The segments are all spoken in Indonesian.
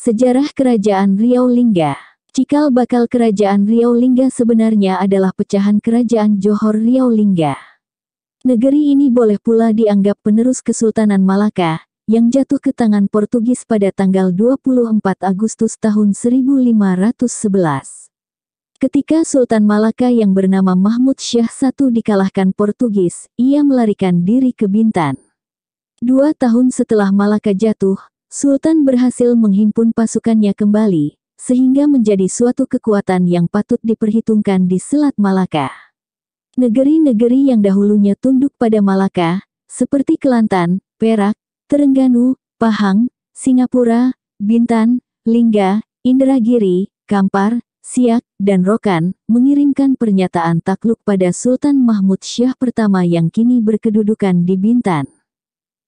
Sejarah Kerajaan Riau Lingga Cikal bakal Kerajaan Riau Lingga sebenarnya adalah pecahan Kerajaan Johor Riau Lingga. Negeri ini boleh pula dianggap penerus Kesultanan Malaka, yang jatuh ke tangan Portugis pada tanggal 24 Agustus tahun 1511. Ketika Sultan Malaka yang bernama Mahmud Syah I dikalahkan Portugis, ia melarikan diri ke Bintan. Dua tahun setelah Malaka jatuh, Sultan berhasil menghimpun pasukannya kembali, sehingga menjadi suatu kekuatan yang patut diperhitungkan di Selat Malaka. Negeri-negeri yang dahulunya tunduk pada Malaka, seperti Kelantan, Perak, Terengganu, Pahang, Singapura, Bintan, Lingga, Indragiri, Kampar, Siak, dan Rokan, mengirimkan pernyataan takluk pada Sultan Mahmud Syah pertama yang kini berkedudukan di Bintan.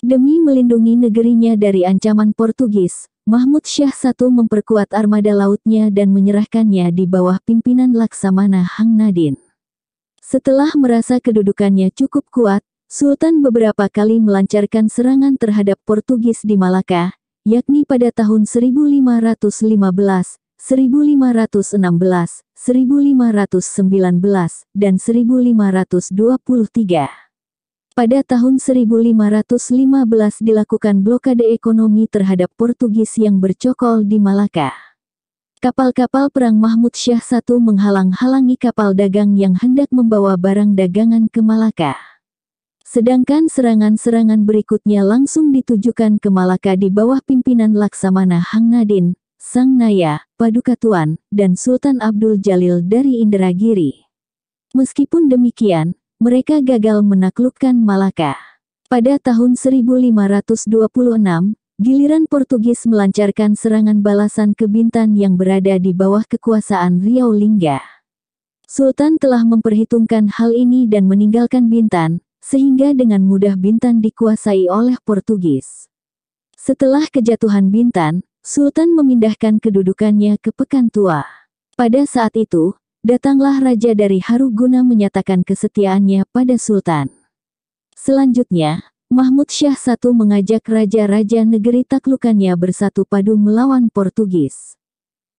Demi melindungi negerinya dari ancaman Portugis, Mahmud Syah I memperkuat armada lautnya dan menyerahkannya di bawah pimpinan Laksamana Hang Nadin. Setelah merasa kedudukannya cukup kuat, Sultan beberapa kali melancarkan serangan terhadap Portugis di Malaka, yakni pada tahun 1515, 1516, 1519, dan 1523. Pada tahun 1515 dilakukan blokade ekonomi terhadap Portugis yang bercokol di Malaka. Kapal-kapal perang Mahmud Syah I menghalang-halangi kapal dagang yang hendak membawa barang dagangan ke Malaka. Sedangkan serangan-serangan berikutnya langsung ditujukan ke Malaka di bawah pimpinan Laksamana Hang Nadin, Sang Naya, Paduka Tuan, dan Sultan Abdul Jalil dari Indragiri. Meskipun demikian, mereka gagal menaklukkan Malaka. Pada tahun 1526, giliran Portugis melancarkan serangan balasan ke Bintan yang berada di bawah kekuasaan Riau Lingga. Sultan telah memperhitungkan hal ini dan meninggalkan Bintan, sehingga dengan mudah Bintan dikuasai oleh Portugis. Setelah kejatuhan Bintan, Sultan memindahkan kedudukannya ke Pekan Tua. Pada saat itu, datanglah raja dari Haruguna menyatakan kesetiaannya pada Sultan. Selanjutnya, Mahmud Syah I mengajak raja-raja negeri taklukannya bersatu padu melawan Portugis.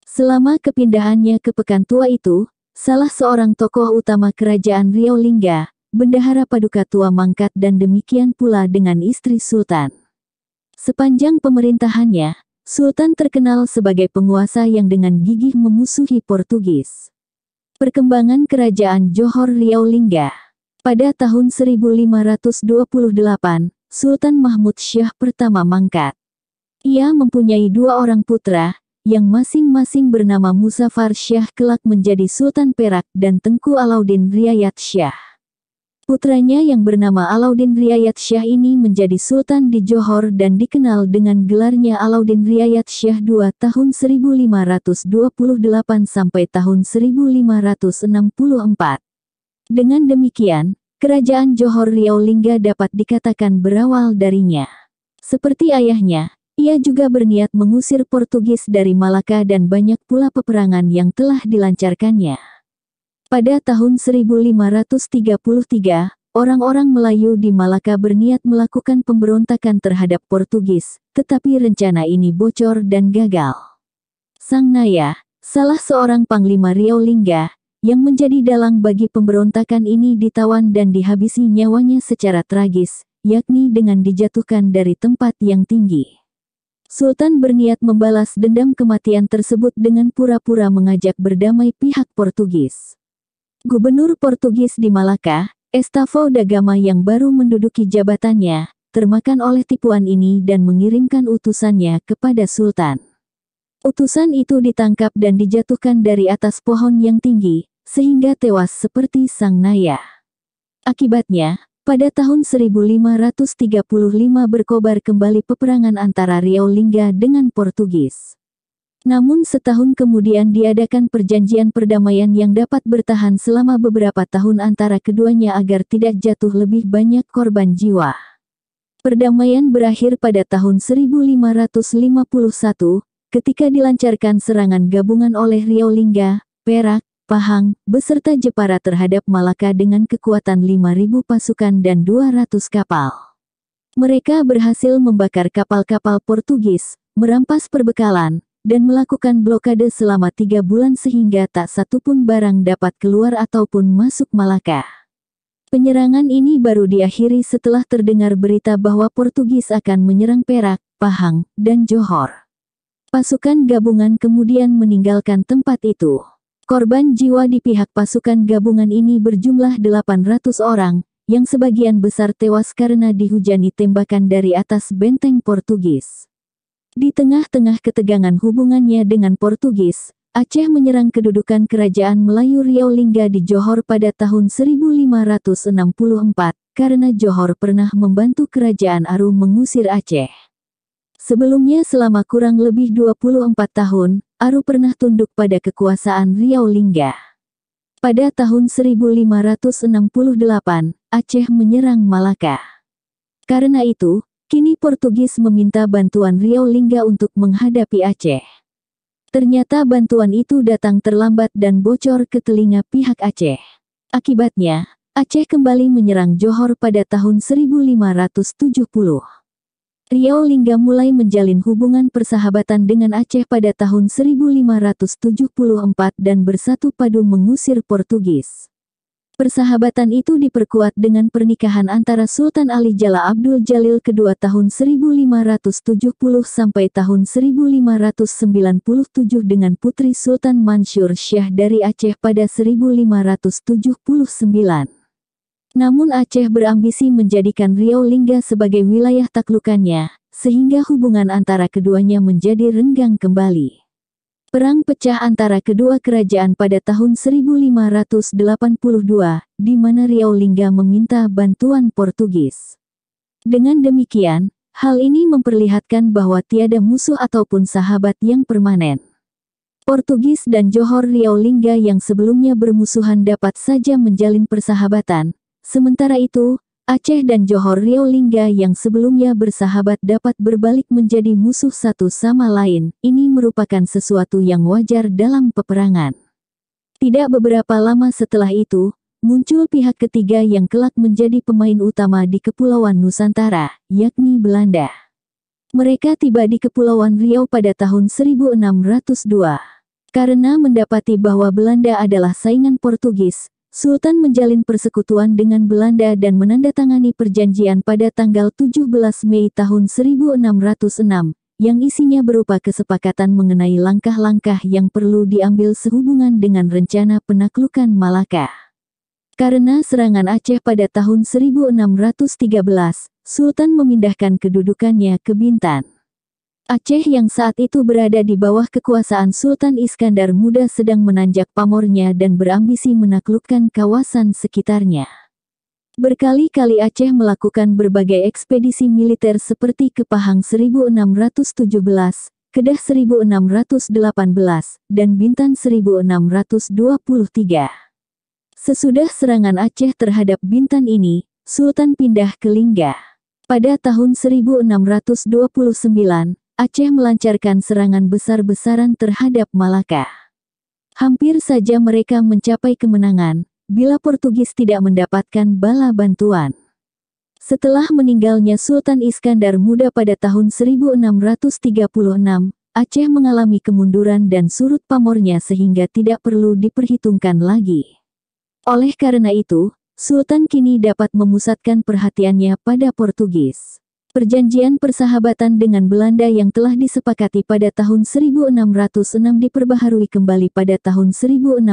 Selama kepindahannya ke Pekan Tua itu, salah seorang tokoh utama kerajaan Riau Lingga, Bendahara Paduka Tua mangkat dan demikian pula dengan istri Sultan. Sepanjang pemerintahannya, Sultan terkenal sebagai penguasa yang dengan gigih memusuhi Portugis. Perkembangan Kerajaan Johor Riau Lingga Pada tahun 1528, Sultan Mahmud Syah pertama mangkat. Ia mempunyai dua orang putra, yang masing-masing bernama Musafar Syah kelak menjadi Sultan Perak dan Tengku Alauddin Riayat Syah. Putranya yang bernama Alauddin Riayat Syah ini menjadi sultan di Johor dan dikenal dengan gelarnya Alauddin Riayat Syah 2 tahun 1528 sampai tahun 1564. Dengan demikian, kerajaan Johor Riau Lingga dapat dikatakan berawal darinya. Seperti ayahnya, ia juga berniat mengusir Portugis dari Malaka dan banyak pula peperangan yang telah dilancarkannya. Pada tahun 1533, orang-orang Melayu di Malaka berniat melakukan pemberontakan terhadap Portugis, tetapi rencana ini bocor dan gagal. Sang Naya, salah seorang panglima Riau Lingga, yang menjadi dalang bagi pemberontakan ini ditawan dan dihabisi nyawanya secara tragis, yakni dengan dijatuhkan dari tempat yang tinggi. Sultan berniat membalas dendam kematian tersebut dengan pura-pura mengajak berdamai pihak Portugis. Gubernur Portugis di Malaka, Estavo da Gama yang baru menduduki jabatannya, termakan oleh tipuan ini dan mengirimkan utusannya kepada Sultan. Utusan itu ditangkap dan dijatuhkan dari atas pohon yang tinggi, sehingga tewas seperti sang Naya. Akibatnya, pada tahun 1535 berkobar kembali peperangan antara Riau Lingga dengan Portugis. Namun setahun kemudian diadakan perjanjian perdamaian yang dapat bertahan selama beberapa tahun antara keduanya agar tidak jatuh lebih banyak korban jiwa. Perdamaian berakhir pada tahun 1551 ketika dilancarkan serangan gabungan oleh Lingga, Perak, Pahang, beserta Jepara terhadap Malaka dengan kekuatan 5.000 pasukan dan 200 kapal. Mereka berhasil membakar kapal-kapal Portugis, merampas perbekalan, dan melakukan blokade selama tiga bulan sehingga tak satupun barang dapat keluar ataupun masuk Malaka. Penyerangan ini baru diakhiri setelah terdengar berita bahwa Portugis akan menyerang Perak, Pahang, dan Johor. Pasukan gabungan kemudian meninggalkan tempat itu. Korban jiwa di pihak pasukan gabungan ini berjumlah 800 orang, yang sebagian besar tewas karena dihujani tembakan dari atas benteng Portugis. Di tengah-tengah ketegangan hubungannya dengan Portugis, Aceh menyerang kedudukan Kerajaan Melayu Riau Lingga di Johor pada tahun 1564 karena Johor pernah membantu Kerajaan Arum mengusir Aceh. Sebelumnya selama kurang lebih 24 tahun, Aru pernah tunduk pada kekuasaan Riau Lingga. Pada tahun 1568, Aceh menyerang Malaka. Karena itu, Kini Portugis meminta bantuan Riau Lingga untuk menghadapi Aceh. Ternyata bantuan itu datang terlambat dan bocor ke telinga pihak Aceh. Akibatnya, Aceh kembali menyerang Johor pada tahun 1570. Riau Lingga mulai menjalin hubungan persahabatan dengan Aceh pada tahun 1574 dan bersatu padu mengusir Portugis. Persahabatan itu diperkuat dengan pernikahan antara Sultan Ali Jala Abdul Jalil kedua tahun 1570 sampai tahun 1597 dengan putri Sultan Mansur Syah dari Aceh pada 1579. Namun Aceh berambisi menjadikan Riau Lingga sebagai wilayah taklukannya, sehingga hubungan antara keduanya menjadi renggang kembali. Perang pecah antara kedua kerajaan pada tahun 1582, di mana Riau Lingga meminta bantuan Portugis. Dengan demikian, hal ini memperlihatkan bahwa tiada musuh ataupun sahabat yang permanen. Portugis dan Johor Riau Lingga yang sebelumnya bermusuhan dapat saja menjalin persahabatan. Sementara itu, Aceh dan Johor Lingga yang sebelumnya bersahabat dapat berbalik menjadi musuh satu sama lain, ini merupakan sesuatu yang wajar dalam peperangan. Tidak beberapa lama setelah itu, muncul pihak ketiga yang kelak menjadi pemain utama di Kepulauan Nusantara, yakni Belanda. Mereka tiba di Kepulauan Riau pada tahun 1602. Karena mendapati bahwa Belanda adalah saingan Portugis, Sultan menjalin persekutuan dengan Belanda dan menandatangani perjanjian pada tanggal 17 Mei tahun 1606, yang isinya berupa kesepakatan mengenai langkah-langkah yang perlu diambil sehubungan dengan rencana penaklukan Malaka. Karena serangan Aceh pada tahun 1613, Sultan memindahkan kedudukannya ke Bintan. Aceh yang saat itu berada di bawah kekuasaan Sultan Iskandar Muda sedang menanjak pamornya dan berambisi menaklukkan kawasan sekitarnya. Berkali-kali Aceh melakukan berbagai ekspedisi militer seperti ke Pahang 1617, Kedah 1618, dan Bintan 1623. Sesudah serangan Aceh terhadap Bintan ini, Sultan pindah ke Lingga. Pada tahun 1629, Aceh melancarkan serangan besar-besaran terhadap Malaka. Hampir saja mereka mencapai kemenangan, bila Portugis tidak mendapatkan bala bantuan. Setelah meninggalnya Sultan Iskandar Muda pada tahun 1636, Aceh mengalami kemunduran dan surut pamornya sehingga tidak perlu diperhitungkan lagi. Oleh karena itu, Sultan kini dapat memusatkan perhatiannya pada Portugis. Perjanjian persahabatan dengan Belanda yang telah disepakati pada tahun 1606 diperbaharui kembali pada tahun 1639.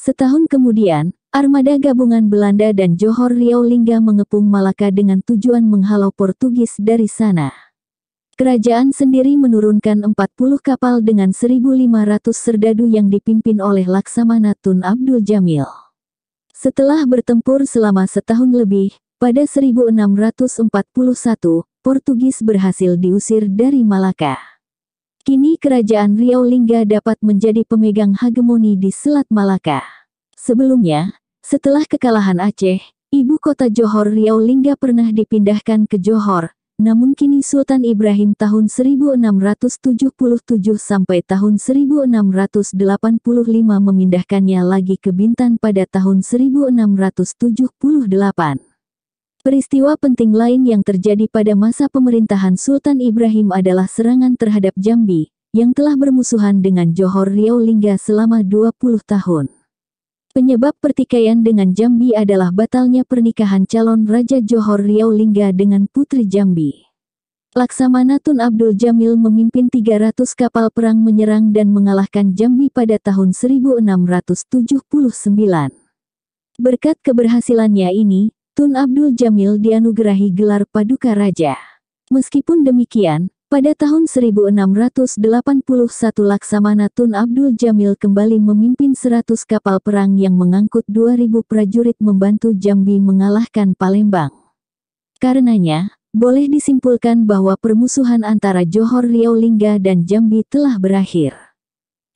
Setahun kemudian, armada gabungan Belanda dan Johor Riau Lingga mengepung Malaka dengan tujuan menghalau Portugis dari sana. Kerajaan sendiri menurunkan 40 kapal dengan 1.500 serdadu yang dipimpin oleh Laksamana Tun Abdul Jamil. Setelah bertempur selama setahun lebih, pada 1641, Portugis berhasil diusir dari Malaka. Kini kerajaan Riau Lingga dapat menjadi pemegang hegemoni di Selat Malaka. Sebelumnya, setelah kekalahan Aceh, ibu kota Johor Riau Lingga pernah dipindahkan ke Johor, namun kini Sultan Ibrahim tahun 1677 sampai tahun 1685 memindahkannya lagi ke Bintan pada tahun 1678. Peristiwa penting lain yang terjadi pada masa pemerintahan Sultan Ibrahim adalah serangan terhadap Jambi, yang telah bermusuhan dengan Johor Riau Lingga selama 20 tahun. Penyebab pertikaian dengan Jambi adalah batalnya pernikahan calon Raja Johor Riau Lingga dengan Putri Jambi. Laksamana Tun Abdul Jamil memimpin 300 kapal perang menyerang dan mengalahkan Jambi pada tahun 1679. Berkat keberhasilannya ini, Tun Abdul Jamil dianugerahi gelar Paduka Raja. Meskipun demikian, pada tahun 1681 Laksamana Tun Abdul Jamil kembali memimpin 100 kapal perang yang mengangkut 2000 prajurit membantu Jambi mengalahkan Palembang. Karenanya, boleh disimpulkan bahwa permusuhan antara Johor Riau Lingga dan Jambi telah berakhir.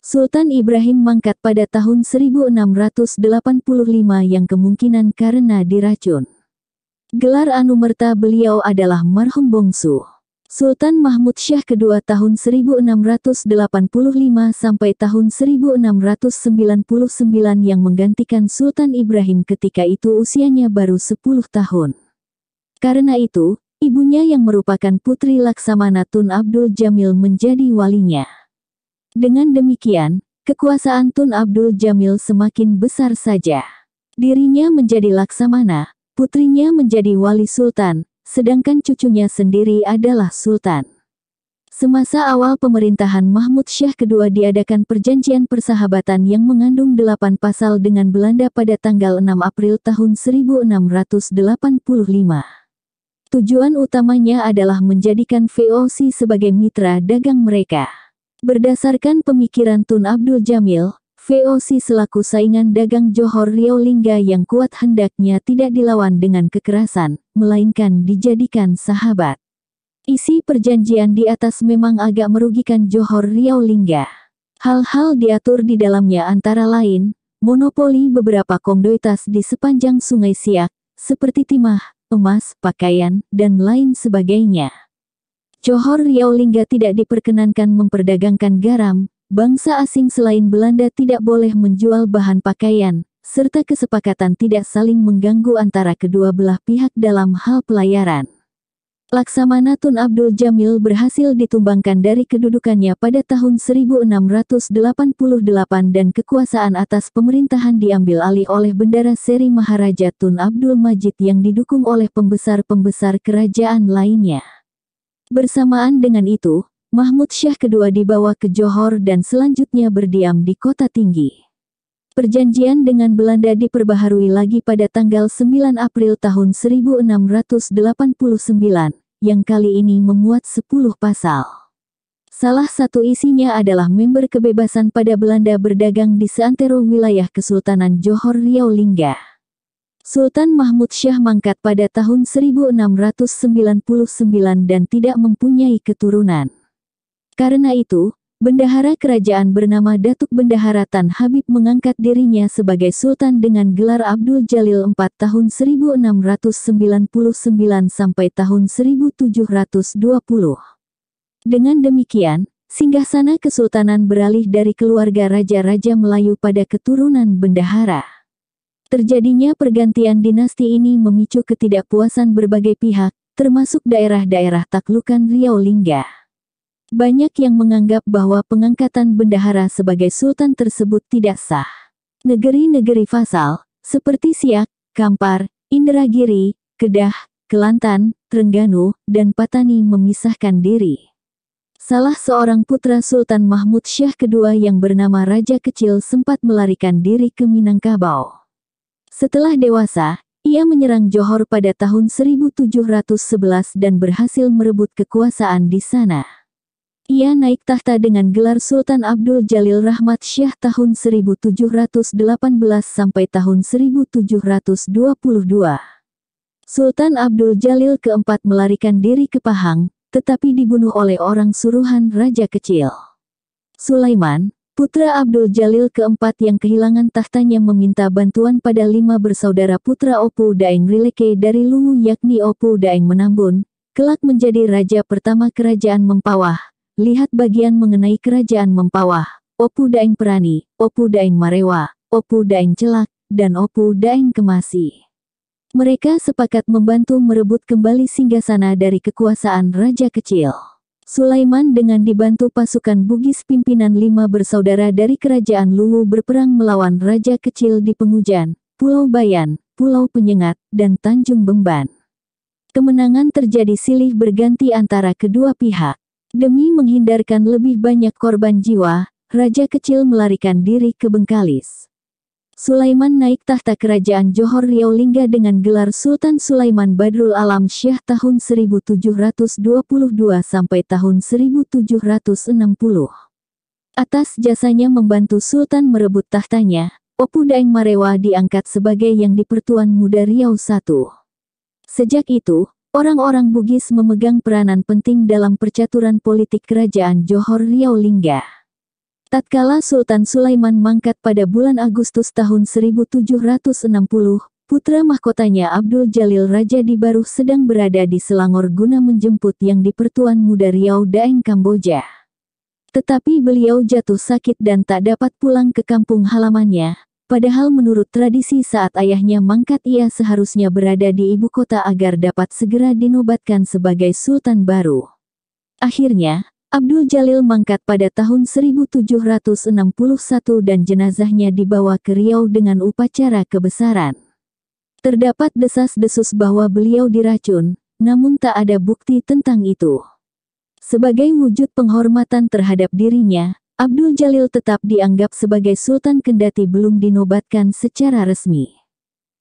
Sultan Ibrahim mangkat pada tahun 1685 yang kemungkinan karena diracun. Gelar Anumerta beliau adalah marhum bongsu. Sultan Mahmud Syah kedua tahun 1685 sampai tahun 1699 yang menggantikan Sultan Ibrahim ketika itu usianya baru 10 tahun. Karena itu, ibunya yang merupakan putri Laksamana Tun Abdul Jamil menjadi walinya. Dengan demikian, kekuasaan Tun Abdul Jamil semakin besar saja. Dirinya menjadi laksamana, putrinya menjadi wali sultan, sedangkan cucunya sendiri adalah sultan. Semasa awal pemerintahan Mahmud Syah kedua diadakan perjanjian persahabatan yang mengandung delapan pasal dengan Belanda pada tanggal 6 April tahun 1685. Tujuan utamanya adalah menjadikan VOC sebagai mitra dagang mereka. Berdasarkan pemikiran Tun Abdul Jamil, VOC selaku saingan dagang Johor Riau Lingga yang kuat hendaknya tidak dilawan dengan kekerasan, melainkan dijadikan sahabat. Isi perjanjian di atas memang agak merugikan Johor Riau Lingga. Hal-hal diatur di dalamnya antara lain, monopoli beberapa komoditas di sepanjang sungai Siak, seperti timah, emas, pakaian, dan lain sebagainya. Johor Riau Lingga tidak diperkenankan memperdagangkan garam, bangsa asing selain Belanda tidak boleh menjual bahan pakaian, serta kesepakatan tidak saling mengganggu antara kedua belah pihak dalam hal pelayaran. Laksamana Tun Abdul Jamil berhasil ditumbangkan dari kedudukannya pada tahun 1688 dan kekuasaan atas pemerintahan diambil alih oleh Bendara Seri Maharaja Tun Abdul Majid yang didukung oleh pembesar-pembesar kerajaan lainnya. Bersamaan dengan itu, Mahmud Syah kedua dibawa ke Johor dan selanjutnya berdiam di kota tinggi. Perjanjian dengan Belanda diperbaharui lagi pada tanggal 9 April tahun 1689, yang kali ini memuat 10 pasal. Salah satu isinya adalah member kebebasan pada Belanda berdagang di seantero wilayah Kesultanan Johor Riau Lingga. Sultan Mahmud Syah mangkat pada tahun 1699 dan tidak mempunyai keturunan. Karena itu, bendahara kerajaan bernama Datuk Bendahara Tan Habib mengangkat dirinya sebagai sultan dengan gelar Abdul Jalil 4 tahun 1699 sampai tahun 1720. Dengan demikian, singgasana kesultanan beralih dari keluarga raja-raja Melayu pada keturunan bendahara. Terjadinya pergantian dinasti ini memicu ketidakpuasan berbagai pihak, termasuk daerah-daerah taklukan Riau Lingga. Banyak yang menganggap bahwa pengangkatan bendahara sebagai sultan tersebut tidak sah. Negeri-negeri fasal, seperti Siak, Kampar, Indragiri, Kedah, Kelantan, Trengganu, dan Patani memisahkan diri. Salah seorang putra Sultan Mahmud Syah II yang bernama Raja Kecil sempat melarikan diri ke Minangkabau. Setelah dewasa, ia menyerang Johor pada tahun 1711 dan berhasil merebut kekuasaan di sana. Ia naik tahta dengan gelar Sultan Abdul Jalil Rahmat Syah tahun 1718 sampai tahun 1722. Sultan Abdul Jalil keempat melarikan diri ke Pahang, tetapi dibunuh oleh orang suruhan raja kecil. Sulaiman, Putra Abdul Jalil keempat yang kehilangan tahtanya meminta bantuan pada lima bersaudara putra Opu Daeng Rileke dari Luwu, yakni Opu Daeng Menambun, kelak menjadi raja pertama kerajaan Mempawah. Lihat bagian mengenai kerajaan Mempawah, Opu Daeng Perani, Opu Daeng Marewa, Opu Daeng Celak, dan Opu Daeng Kemasi. Mereka sepakat membantu merebut kembali singgasana dari kekuasaan raja kecil. Sulaiman dengan dibantu pasukan Bugis pimpinan lima bersaudara dari Kerajaan Luwu berperang melawan Raja Kecil di Pengujan, Pulau Bayan, Pulau Penyengat, dan Tanjung Bemban. Kemenangan terjadi silih berganti antara kedua pihak. Demi menghindarkan lebih banyak korban jiwa, Raja Kecil melarikan diri ke Bengkalis. Sulaiman naik tahta kerajaan Johor Riau Lingga dengan gelar Sultan Sulaiman Badrul Alam Syah tahun 1722 sampai tahun 1760. Atas jasanya membantu Sultan merebut tahtanya, Opu Daeng Marewa diangkat sebagai yang dipertuan muda Riau I. Sejak itu, orang-orang Bugis memegang peranan penting dalam percaturan politik kerajaan Johor Riau Lingga. Tatkala Sultan Sulaiman mangkat pada bulan Agustus tahun 1760, putra mahkotanya Abdul Jalil Raja di Baruh sedang berada di Selangor guna menjemput yang di Pertuan Muda Riau Daeng Kamboja. Tetapi beliau jatuh sakit dan tak dapat pulang ke kampung halamannya, Padahal menurut tradisi saat ayahnya mangkat ia seharusnya berada di ibu kota agar dapat segera dinobatkan sebagai sultan baru. Akhirnya, Abdul Jalil mangkat pada tahun 1761 dan jenazahnya dibawa ke Riau dengan upacara kebesaran. Terdapat desas-desus bahwa beliau diracun, namun tak ada bukti tentang itu. Sebagai wujud penghormatan terhadap dirinya, Abdul Jalil tetap dianggap sebagai sultan kendati belum dinobatkan secara resmi.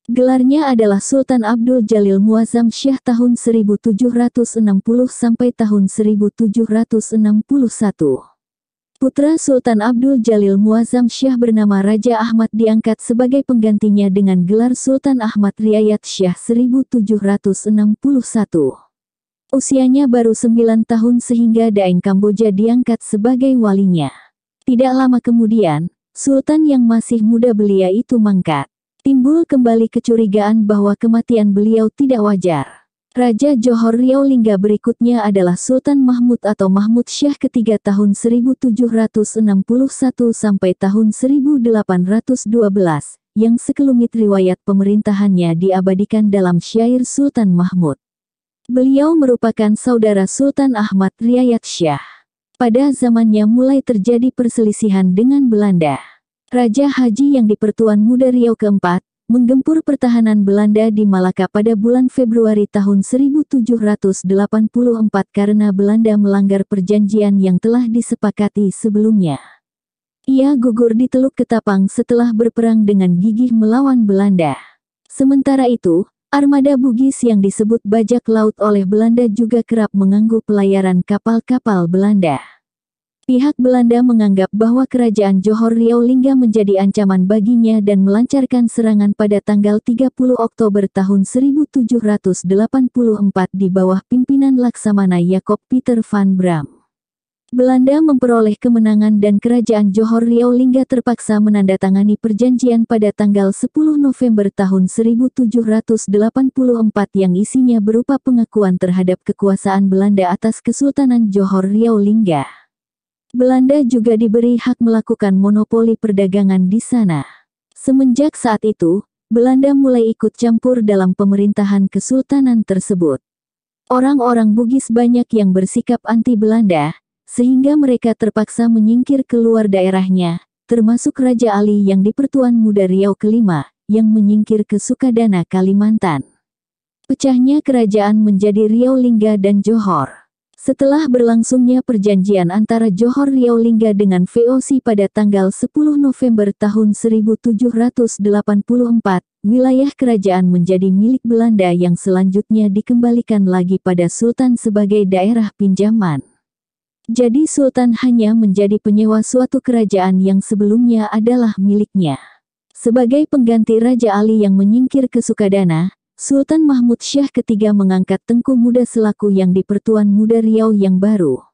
Gelarnya adalah Sultan Abdul Jalil Muazzam Syah tahun 1760 sampai tahun 1761. Putra Sultan Abdul Jalil Muazzam Syah bernama Raja Ahmad diangkat sebagai penggantinya dengan gelar Sultan Ahmad Riayat Syah 1761. Usianya baru 9 tahun sehingga Daeng Kamboja diangkat sebagai walinya. Tidak lama kemudian, Sultan yang masih muda belia itu mangkat. Timbul kembali kecurigaan bahwa kematian beliau tidak wajar. Raja Johor Riau Lingga berikutnya adalah Sultan Mahmud atau Mahmud Syah ketiga tahun 1761 sampai tahun 1812, yang sekelumit riwayat pemerintahannya diabadikan dalam syair Sultan Mahmud. Beliau merupakan saudara Sultan Ahmad Riayat Syah. Pada zamannya mulai terjadi perselisihan dengan Belanda. Raja Haji yang dipertuan Pertuan Muda Riau keempat, menggempur pertahanan Belanda di Malaka pada bulan Februari tahun 1784 karena Belanda melanggar perjanjian yang telah disepakati sebelumnya. Ia gugur di Teluk Ketapang setelah berperang dengan gigih melawan Belanda. Sementara itu, armada Bugis yang disebut bajak laut oleh Belanda juga kerap mengganggu pelayaran kapal-kapal Belanda. Pihak Belanda menganggap bahwa kerajaan Johor Riau Lingga menjadi ancaman baginya dan melancarkan serangan pada tanggal 30 Oktober tahun 1784 di bawah pimpinan Laksamana Yakob Peter van Bram. Belanda memperoleh kemenangan dan kerajaan Johor Riau Lingga terpaksa menandatangani perjanjian pada tanggal 10 November tahun 1784 yang isinya berupa pengakuan terhadap kekuasaan Belanda atas Kesultanan Johor Riau Lingga. Belanda juga diberi hak melakukan monopoli perdagangan di sana. Semenjak saat itu, Belanda mulai ikut campur dalam pemerintahan kesultanan tersebut. Orang-orang Bugis banyak yang bersikap anti-Belanda, sehingga mereka terpaksa menyingkir keluar daerahnya, termasuk Raja Ali yang di Pertuan Muda Riau kelima, yang menyingkir ke Sukadana, Kalimantan. Pecahnya kerajaan menjadi Riau Lingga dan Johor. Setelah berlangsungnya perjanjian antara Johor Riau Lingga dengan VOC pada tanggal 10 November tahun 1784, wilayah kerajaan menjadi milik Belanda yang selanjutnya dikembalikan lagi pada Sultan sebagai daerah pinjaman. Jadi Sultan hanya menjadi penyewa suatu kerajaan yang sebelumnya adalah miliknya. Sebagai pengganti Raja Ali yang menyingkir ke Sukadana, Sultan Mahmud Syah ketiga mengangkat Tengku Muda selaku yang di Pertuan Muda Riau yang baru.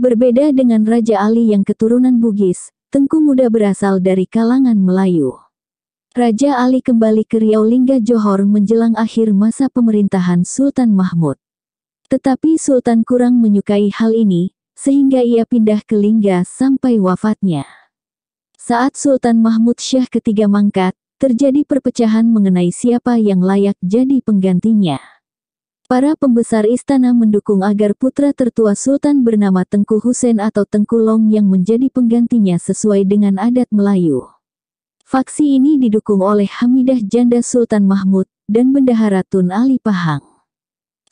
Berbeda dengan Raja Ali yang keturunan Bugis, Tengku Muda berasal dari kalangan Melayu. Raja Ali kembali ke Riau Lingga Johor menjelang akhir masa pemerintahan Sultan Mahmud. Tetapi Sultan kurang menyukai hal ini, sehingga ia pindah ke Lingga sampai wafatnya. Saat Sultan Mahmud Syah ketiga mangkat, terjadi perpecahan mengenai siapa yang layak jadi penggantinya. Para pembesar istana mendukung agar putra tertua Sultan bernama Tengku Hussein atau Tengku Long yang menjadi penggantinya sesuai dengan adat Melayu. Faksi ini didukung oleh Hamidah Janda Sultan Mahmud dan Bendahara Tun Ali Pahang.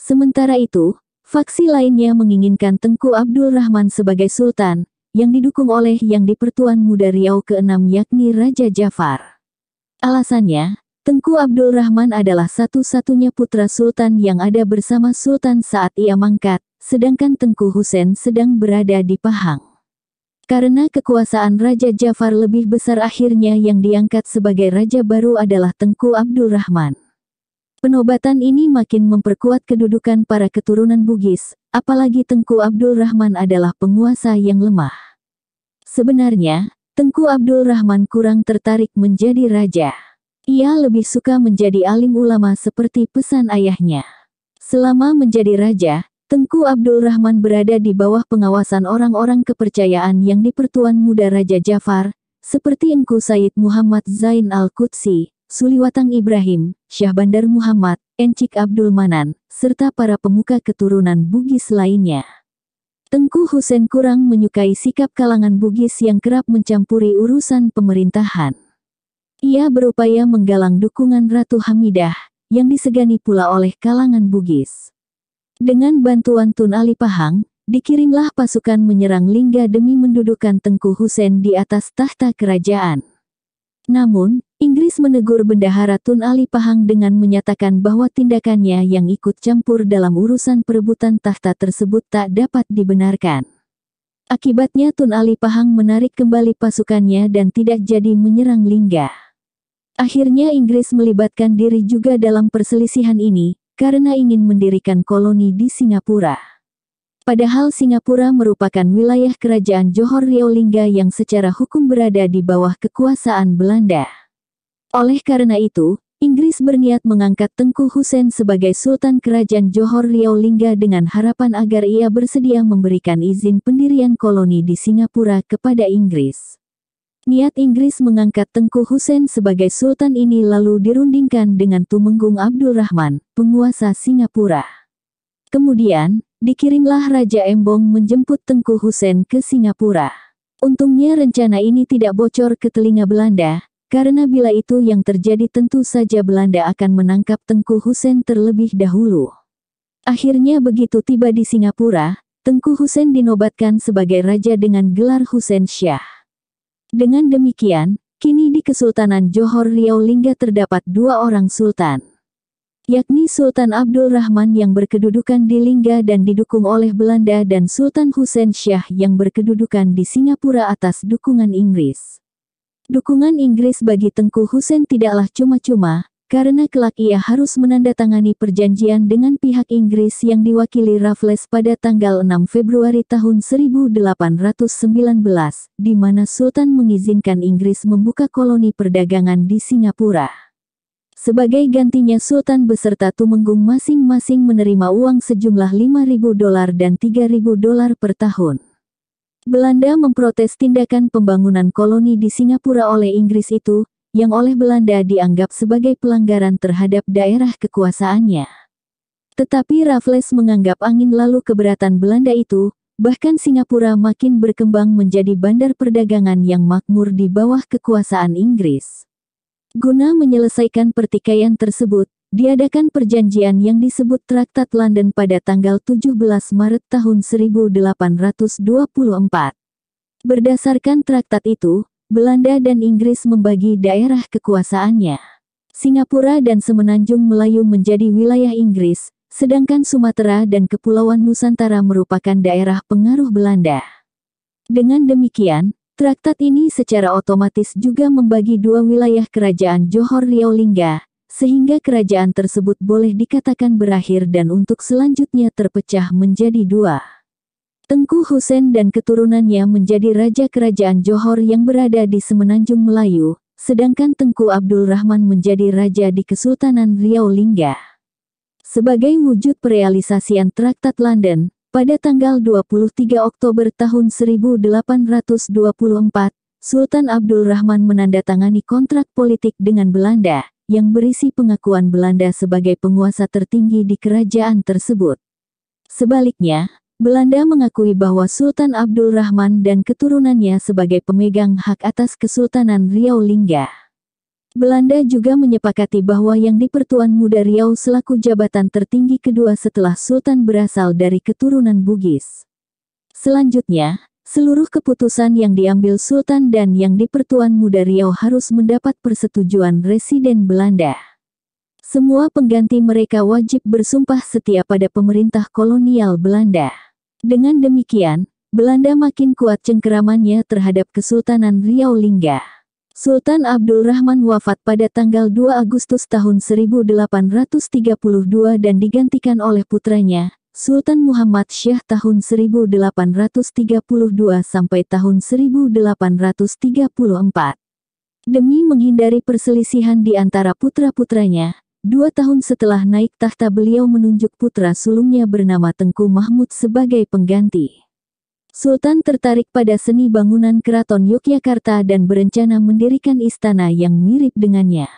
Sementara itu, faksi lainnya menginginkan Tengku Abdul Rahman sebagai sultan, yang didukung oleh yang dipertuan Muda Riau ke-6 yakni Raja Jafar. Alasannya, Tengku Abdul Rahman adalah satu-satunya putra Sultan yang ada bersama Sultan saat ia mangkat, sedangkan Tengku Hussein sedang berada di Pahang. Karena kekuasaan Raja Jafar lebih besar akhirnya yang diangkat sebagai raja baru adalah Tengku Abdul Rahman. Penobatan ini makin memperkuat kedudukan para keturunan Bugis, apalagi Tengku Abdul Rahman adalah penguasa yang lemah. Sebenarnya, Tengku Abdul Rahman kurang tertarik menjadi raja. Ia lebih suka menjadi alim ulama seperti pesan ayahnya. Selama menjadi raja, Tengku Abdul Rahman berada di bawah pengawasan orang-orang kepercayaan yang dipertuan muda Raja Jafar, seperti Engku Said Muhammad Zain Al-Qudsi, Suliwatang Ibrahim, Syah Bandar Muhammad, Encik Abdul Manan, serta para pemuka keturunan Bugis lainnya. Tengku Husen kurang menyukai sikap kalangan Bugis yang kerap mencampuri urusan pemerintahan. Ia berupaya menggalang dukungan Ratu Hamidah, yang disegani pula oleh kalangan Bugis. Dengan bantuan Tun Ali Pahang, dikirimlah pasukan menyerang Lingga demi mendudukan Tengku Husen di atas tahta kerajaan. Namun, Inggris menegur Bendahara Tun Ali Pahang dengan menyatakan bahwa tindakannya yang ikut campur dalam urusan perebutan tahta tersebut tak dapat dibenarkan. Akibatnya Tun Ali Pahang menarik kembali pasukannya dan tidak jadi menyerang Lingga. Akhirnya Inggris melibatkan diri juga dalam perselisihan ini, karena ingin mendirikan koloni di Singapura. Padahal Singapura merupakan wilayah kerajaan Johor Riolingga yang secara hukum berada di bawah kekuasaan Belanda. Oleh karena itu, Inggris berniat mengangkat Tengku Hussein sebagai Sultan Kerajaan Johor Riolingga dengan harapan agar ia bersedia memberikan izin pendirian koloni di Singapura kepada Inggris. Niat Inggris mengangkat Tengku Hussein sebagai Sultan ini lalu dirundingkan dengan Tumenggung Abdul Rahman, penguasa Singapura. Kemudian, dikirimlah Raja Embong menjemput Tengku Husen ke Singapura. Untungnya rencana ini tidak bocor ke telinga Belanda, karena bila itu yang terjadi tentu saja Belanda akan menangkap Tengku Husen terlebih dahulu. Akhirnya begitu tiba di Singapura, Tengku Husen dinobatkan sebagai raja dengan gelar Husen Syah. Dengan demikian, kini di Kesultanan Johor Riau Lingga terdapat dua orang sultan yakni Sultan Abdul Rahman yang berkedudukan di Lingga dan didukung oleh Belanda dan Sultan Hussein Shah yang berkedudukan di Singapura atas dukungan Inggris. Dukungan Inggris bagi Tengku Hussein tidaklah cuma-cuma, karena kelak ia harus menandatangani perjanjian dengan pihak Inggris yang diwakili Raffles pada tanggal 6 Februari tahun 1819, di mana Sultan mengizinkan Inggris membuka koloni perdagangan di Singapura. Sebagai gantinya Sultan beserta Tumenggung masing-masing menerima uang sejumlah 5.000 dolar dan 3.000 dolar per tahun. Belanda memprotes tindakan pembangunan koloni di Singapura oleh Inggris itu, yang oleh Belanda dianggap sebagai pelanggaran terhadap daerah kekuasaannya. Tetapi Raffles menganggap angin lalu keberatan Belanda itu, bahkan Singapura makin berkembang menjadi bandar perdagangan yang makmur di bawah kekuasaan Inggris. Guna menyelesaikan pertikaian tersebut, diadakan perjanjian yang disebut Traktat London pada tanggal 17 Maret tahun 1824. Berdasarkan traktat itu, Belanda dan Inggris membagi daerah kekuasaannya. Singapura dan Semenanjung Melayu menjadi wilayah Inggris, sedangkan Sumatera dan Kepulauan Nusantara merupakan daerah pengaruh Belanda. Dengan demikian, Traktat ini secara otomatis juga membagi dua wilayah kerajaan Johor Liaolingga, sehingga kerajaan tersebut boleh dikatakan berakhir dan untuk selanjutnya terpecah menjadi dua. Tengku Husen dan keturunannya menjadi raja kerajaan Johor yang berada di Semenanjung Melayu, sedangkan Tengku Abdul Rahman menjadi raja di Kesultanan Riau Lingga. Sebagai wujud perealisasian Traktat London, pada tanggal 23 Oktober tahun 1824, Sultan Abdul Rahman menandatangani kontrak politik dengan Belanda, yang berisi pengakuan Belanda sebagai penguasa tertinggi di kerajaan tersebut. Sebaliknya, Belanda mengakui bahwa Sultan Abdul Rahman dan keturunannya sebagai pemegang hak atas Kesultanan Riau Lingga. Belanda juga menyepakati bahwa yang dipertuan muda Riau selaku jabatan tertinggi kedua setelah Sultan berasal dari keturunan Bugis. Selanjutnya, seluruh keputusan yang diambil Sultan dan yang dipertuan muda Riau harus mendapat persetujuan residen Belanda. Semua pengganti mereka wajib bersumpah setia pada pemerintah kolonial Belanda. Dengan demikian, Belanda makin kuat cengkeramannya terhadap Kesultanan Riau Lingga. Sultan Abdul Rahman wafat pada tanggal 2 Agustus tahun 1832 dan digantikan oleh putranya, Sultan Muhammad Syah tahun 1832 sampai tahun 1834. Demi menghindari perselisihan di antara putra-putranya, dua tahun setelah naik tahta beliau menunjuk putra sulungnya bernama Tengku Mahmud sebagai pengganti. Sultan tertarik pada seni bangunan keraton Yogyakarta dan berencana mendirikan istana yang mirip dengannya.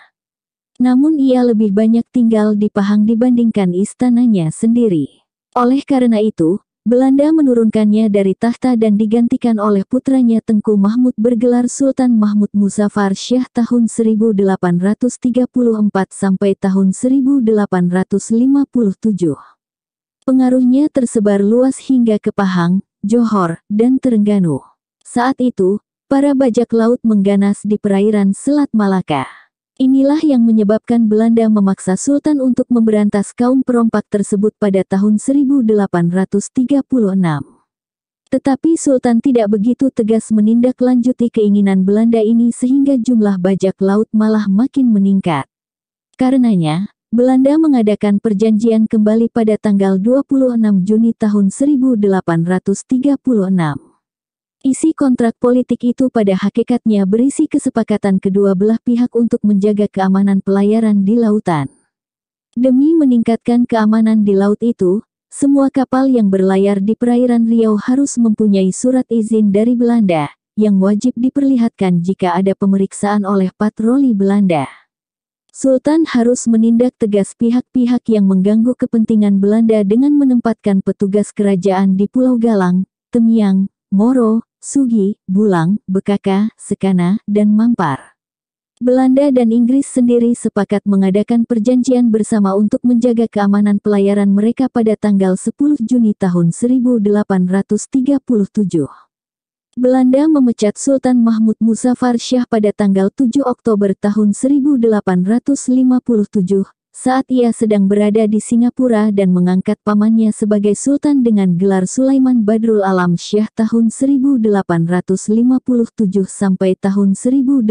Namun ia lebih banyak tinggal di Pahang dibandingkan istananya sendiri. Oleh karena itu, Belanda menurunkannya dari tahta dan digantikan oleh putranya Tengku Mahmud bergelar Sultan Mahmud Musafar Syah tahun 1834 sampai tahun 1857. Pengaruhnya tersebar luas hingga ke Pahang, Johor, dan Terengganu. Saat itu, para bajak laut mengganas di perairan Selat Malaka. Inilah yang menyebabkan Belanda memaksa Sultan untuk memberantas kaum perompak tersebut pada tahun 1836. Tetapi Sultan tidak begitu tegas menindaklanjuti keinginan Belanda ini sehingga jumlah bajak laut malah makin meningkat. Karenanya, Belanda mengadakan perjanjian kembali pada tanggal 26 Juni tahun 1836. Isi kontrak politik itu pada hakikatnya berisi kesepakatan kedua belah pihak untuk menjaga keamanan pelayaran di lautan. Demi meningkatkan keamanan di laut itu, semua kapal yang berlayar di perairan Riau harus mempunyai surat izin dari Belanda, yang wajib diperlihatkan jika ada pemeriksaan oleh patroli Belanda. Sultan harus menindak tegas pihak-pihak yang mengganggu kepentingan Belanda dengan menempatkan petugas kerajaan di Pulau Galang, Temiang, Moro, Sugi, Bulang, Bekaka, Sekana, dan Mampar. Belanda dan Inggris sendiri sepakat mengadakan perjanjian bersama untuk menjaga keamanan pelayaran mereka pada tanggal 10 Juni tahun 1837. Belanda memecat Sultan Mahmud Musafar Syah pada tanggal 7 Oktober tahun 1857 saat ia sedang berada di Singapura dan mengangkat pamannya sebagai sultan dengan gelar Sulaiman Badrul Alam Syah tahun 1857 sampai tahun 1883.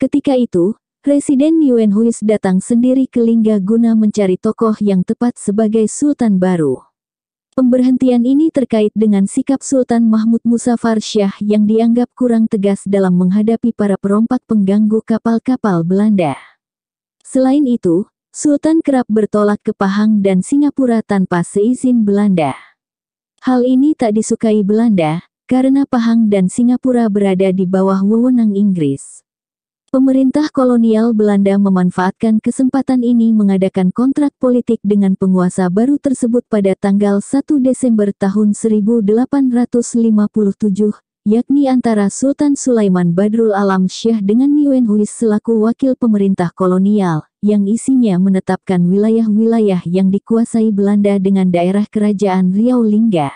Ketika itu, Presiden Yuen Huis datang sendiri ke Lingga guna mencari tokoh yang tepat sebagai sultan baru. Pemberhentian ini terkait dengan sikap Sultan Mahmud Musafar Syah yang dianggap kurang tegas dalam menghadapi para perompak pengganggu kapal-kapal Belanda. Selain itu, Sultan kerap bertolak ke Pahang dan Singapura tanpa seizin Belanda. Hal ini tak disukai Belanda, karena Pahang dan Singapura berada di bawah wewenang Inggris. Pemerintah kolonial Belanda memanfaatkan kesempatan ini mengadakan kontrak politik dengan penguasa baru tersebut pada tanggal 1 Desember tahun 1857, yakni antara Sultan Sulaiman Badrul Alam Syah dengan Niwen Huis selaku wakil pemerintah kolonial, yang isinya menetapkan wilayah-wilayah yang dikuasai Belanda dengan daerah kerajaan Riau Lingga.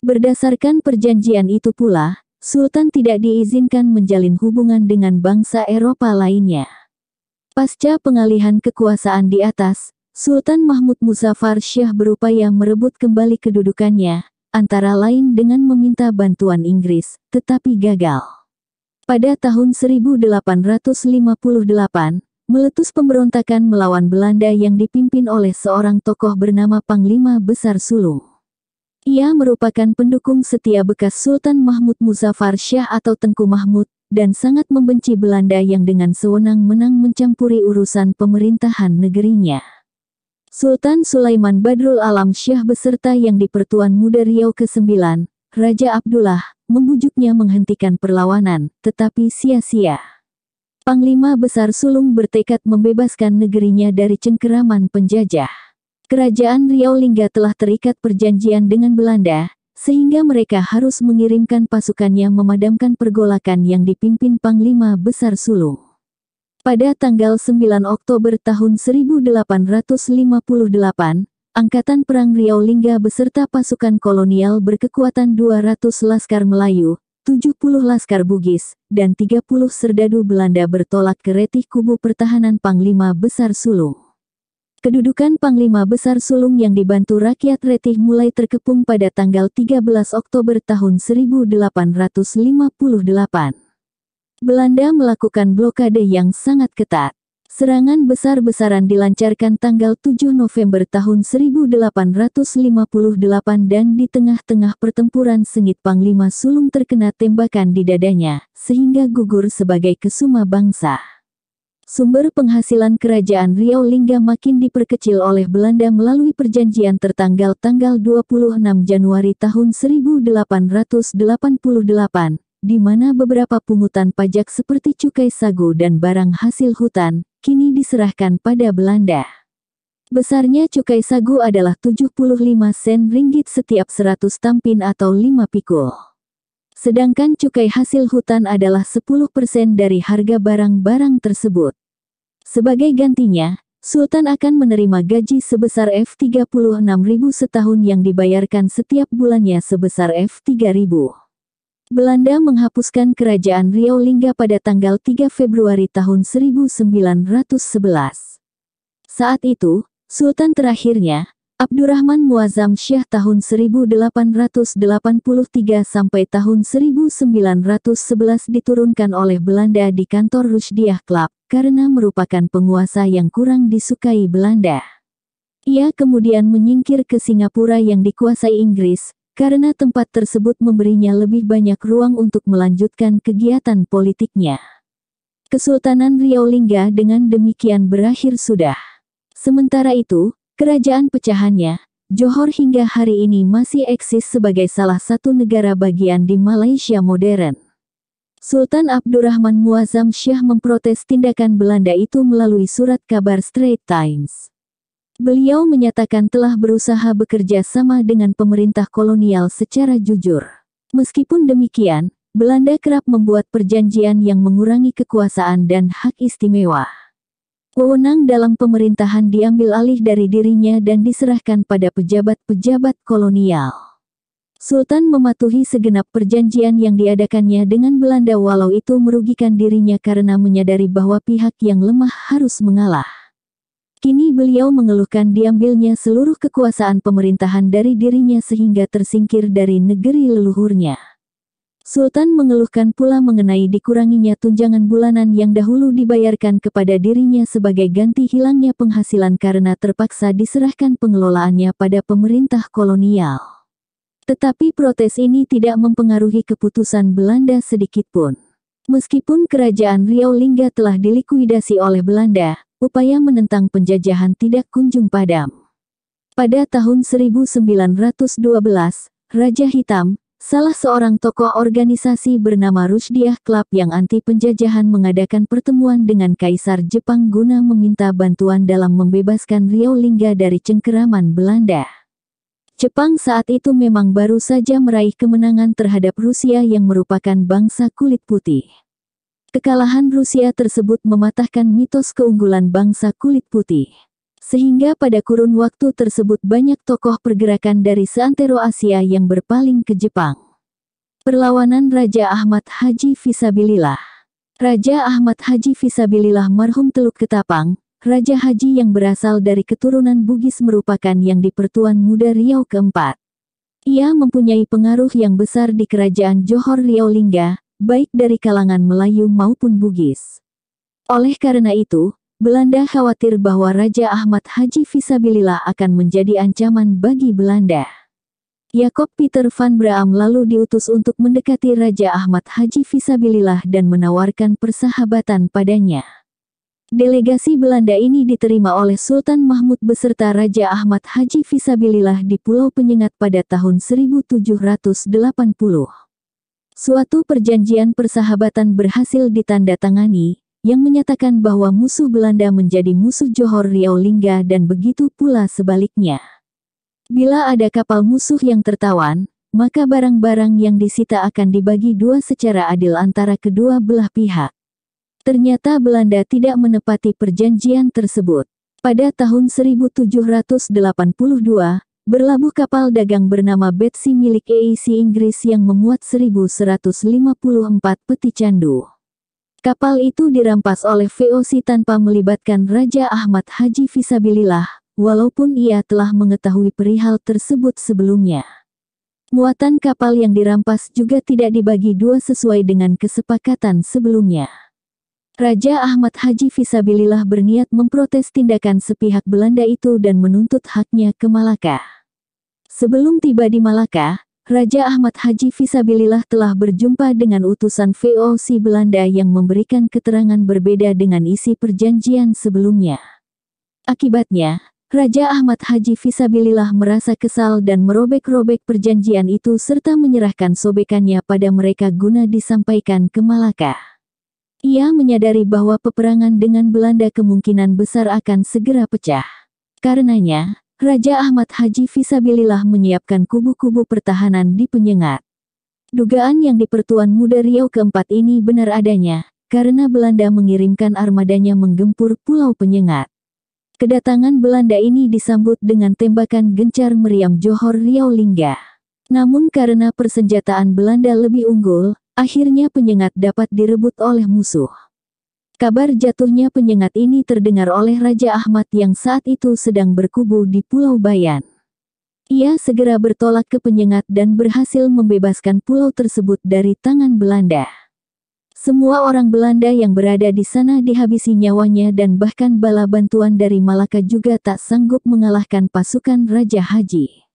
Berdasarkan perjanjian itu pula, Sultan tidak diizinkan menjalin hubungan dengan bangsa Eropa lainnya. Pasca pengalihan kekuasaan di atas, Sultan Mahmud Musafar Syah berupaya merebut kembali kedudukannya, antara lain dengan meminta bantuan Inggris, tetapi gagal. Pada tahun 1858, meletus pemberontakan melawan Belanda yang dipimpin oleh seorang tokoh bernama Panglima Besar Sulu. Ia merupakan pendukung setia bekas Sultan Mahmud Muzaffar Syah atau Tengku Mahmud, dan sangat membenci Belanda yang dengan sewenang-menang mencampuri urusan pemerintahan negerinya. Sultan Sulaiman Badrul Alam Syah beserta yang di Pertuan Muda Riau ke-9, Raja Abdullah, membujuknya menghentikan perlawanan, tetapi sia-sia. Panglima Besar Sulung bertekad membebaskan negerinya dari cengkeraman penjajah. Kerajaan Riau Lingga telah terikat perjanjian dengan Belanda, sehingga mereka harus mengirimkan pasukannya memadamkan pergolakan yang dipimpin Panglima Besar Sulu. Pada tanggal 9 Oktober tahun 1858, Angkatan Perang Riau Lingga beserta pasukan kolonial berkekuatan 200 laskar Melayu, 70 laskar Bugis, dan 30 serdadu Belanda bertolak ke retih kubu pertahanan Panglima Besar Sulu. Kedudukan Panglima Besar Sulung yang dibantu rakyat Retih mulai terkepung pada tanggal 13 Oktober tahun 1858. Belanda melakukan blokade yang sangat ketat. Serangan besar-besaran dilancarkan tanggal 7 November tahun 1858 dan di tengah-tengah pertempuran sengit Panglima Sulung terkena tembakan di dadanya, sehingga gugur sebagai kesuma bangsa. Sumber penghasilan Kerajaan Riau Lingga makin diperkecil oleh Belanda melalui perjanjian tertanggal tanggal 26 Januari tahun 1888, di mana beberapa pungutan pajak seperti cukai sagu dan barang hasil hutan, kini diserahkan pada Belanda. Besarnya cukai sagu adalah 75 sen ringgit setiap 100 tampin atau 5 pikul. Sedangkan cukai hasil hutan adalah 10% dari harga barang-barang tersebut. Sebagai gantinya, Sultan akan menerima gaji sebesar F36.000 setahun yang dibayarkan setiap bulannya sebesar F3000. Belanda menghapuskan kerajaan Riau Lingga pada tanggal 3 Februari tahun 1911. Saat itu, Sultan terakhirnya, Abdurrahman Muazzam Syah tahun 1883 sampai tahun 1911 diturunkan oleh Belanda di kantor Rusdiah Club karena merupakan penguasa yang kurang disukai Belanda. Ia kemudian menyingkir ke Singapura yang dikuasai Inggris, karena tempat tersebut memberinya lebih banyak ruang untuk melanjutkan kegiatan politiknya. Kesultanan Riau Lingga dengan demikian berakhir sudah. Sementara itu, Kerajaan pecahannya, Johor hingga hari ini masih eksis sebagai salah satu negara bagian di Malaysia modern. Sultan Abdurrahman Muazzam Syah memprotes tindakan Belanda itu melalui surat kabar Straits Times. Beliau menyatakan telah berusaha bekerja sama dengan pemerintah kolonial secara jujur. Meskipun demikian, Belanda kerap membuat perjanjian yang mengurangi kekuasaan dan hak istimewa. Wewenang dalam pemerintahan diambil alih dari dirinya dan diserahkan pada pejabat-pejabat kolonial. Sultan mematuhi segenap perjanjian yang diadakannya dengan Belanda walau itu merugikan dirinya karena menyadari bahwa pihak yang lemah harus mengalah. Kini beliau mengeluhkan diambilnya seluruh kekuasaan pemerintahan dari dirinya sehingga tersingkir dari negeri leluhurnya. Sultan mengeluhkan pula mengenai dikuranginya tunjangan bulanan yang dahulu dibayarkan kepada dirinya sebagai ganti hilangnya penghasilan karena terpaksa diserahkan pengelolaannya pada pemerintah kolonial. Tetapi protes ini tidak mempengaruhi keputusan Belanda sedikitpun. Meskipun kerajaan Riau Lingga telah dilikuidasi oleh Belanda, upaya menentang penjajahan tidak kunjung padam. Pada tahun 1912, Raja Hitam, Salah seorang tokoh organisasi bernama Rusdiah Club yang anti penjajahan mengadakan pertemuan dengan Kaisar Jepang guna meminta bantuan dalam membebaskan Riau Lingga dari cengkeraman Belanda. Jepang saat itu memang baru saja meraih kemenangan terhadap Rusia yang merupakan bangsa kulit putih. Kekalahan Rusia tersebut mematahkan mitos keunggulan bangsa kulit putih. Sehingga pada kurun waktu tersebut banyak tokoh pergerakan dari seantero Asia yang berpaling ke Jepang. Perlawanan Raja Ahmad Haji Fisabilillah Raja Ahmad Haji Fisabilillah marhum Teluk Ketapang, Raja Haji yang berasal dari keturunan Bugis merupakan yang di Pertuan Muda Riau keempat. Ia mempunyai pengaruh yang besar di kerajaan Johor Riau Lingga, baik dari kalangan Melayu maupun Bugis. Oleh karena itu, Belanda khawatir bahwa Raja Ahmad Haji Visabilillah akan menjadi ancaman bagi Belanda. Yakob Peter van Braam lalu diutus untuk mendekati Raja Ahmad Haji Visabilillah dan menawarkan persahabatan padanya. Delegasi Belanda ini diterima oleh Sultan Mahmud beserta Raja Ahmad Haji Visabilillah di Pulau Penyengat pada tahun 1780. Suatu perjanjian persahabatan berhasil ditandatangani, yang menyatakan bahwa musuh Belanda menjadi musuh Johor Riau Lingga dan begitu pula sebaliknya. Bila ada kapal musuh yang tertawan, maka barang-barang yang disita akan dibagi dua secara adil antara kedua belah pihak. Ternyata Belanda tidak menepati perjanjian tersebut. Pada tahun 1782, berlabuh kapal dagang bernama Betsy milik EIC Inggris yang memuat 1154 peti candu. Kapal itu dirampas oleh VOC tanpa melibatkan Raja Ahmad Haji Fisabilillah, walaupun ia telah mengetahui perihal tersebut sebelumnya. Muatan kapal yang dirampas juga tidak dibagi dua sesuai dengan kesepakatan sebelumnya. Raja Ahmad Haji Fisabilillah berniat memprotes tindakan sepihak Belanda itu dan menuntut haknya ke Malaka. Sebelum tiba di Malaka, Raja Ahmad Haji Fisabilillah telah berjumpa dengan utusan VOC Belanda yang memberikan keterangan berbeda dengan isi perjanjian sebelumnya. Akibatnya, Raja Ahmad Haji Fisabilillah merasa kesal dan merobek-robek perjanjian itu serta menyerahkan sobekannya pada mereka guna disampaikan ke Malaka. Ia menyadari bahwa peperangan dengan Belanda kemungkinan besar akan segera pecah. Karenanya, Raja Ahmad Haji Fisabilillah menyiapkan kubu-kubu pertahanan di penyengat. Dugaan yang dipertuan muda Riau keempat ini benar adanya, karena Belanda mengirimkan armadanya menggempur Pulau Penyengat. Kedatangan Belanda ini disambut dengan tembakan gencar meriam Johor Riau Lingga. Namun karena persenjataan Belanda lebih unggul, akhirnya penyengat dapat direbut oleh musuh. Kabar jatuhnya penyengat ini terdengar oleh Raja Ahmad yang saat itu sedang berkubu di Pulau Bayan. Ia segera bertolak ke penyengat dan berhasil membebaskan pulau tersebut dari tangan Belanda. Semua orang Belanda yang berada di sana dihabisi nyawanya dan bahkan bala bantuan dari Malaka juga tak sanggup mengalahkan pasukan Raja Haji.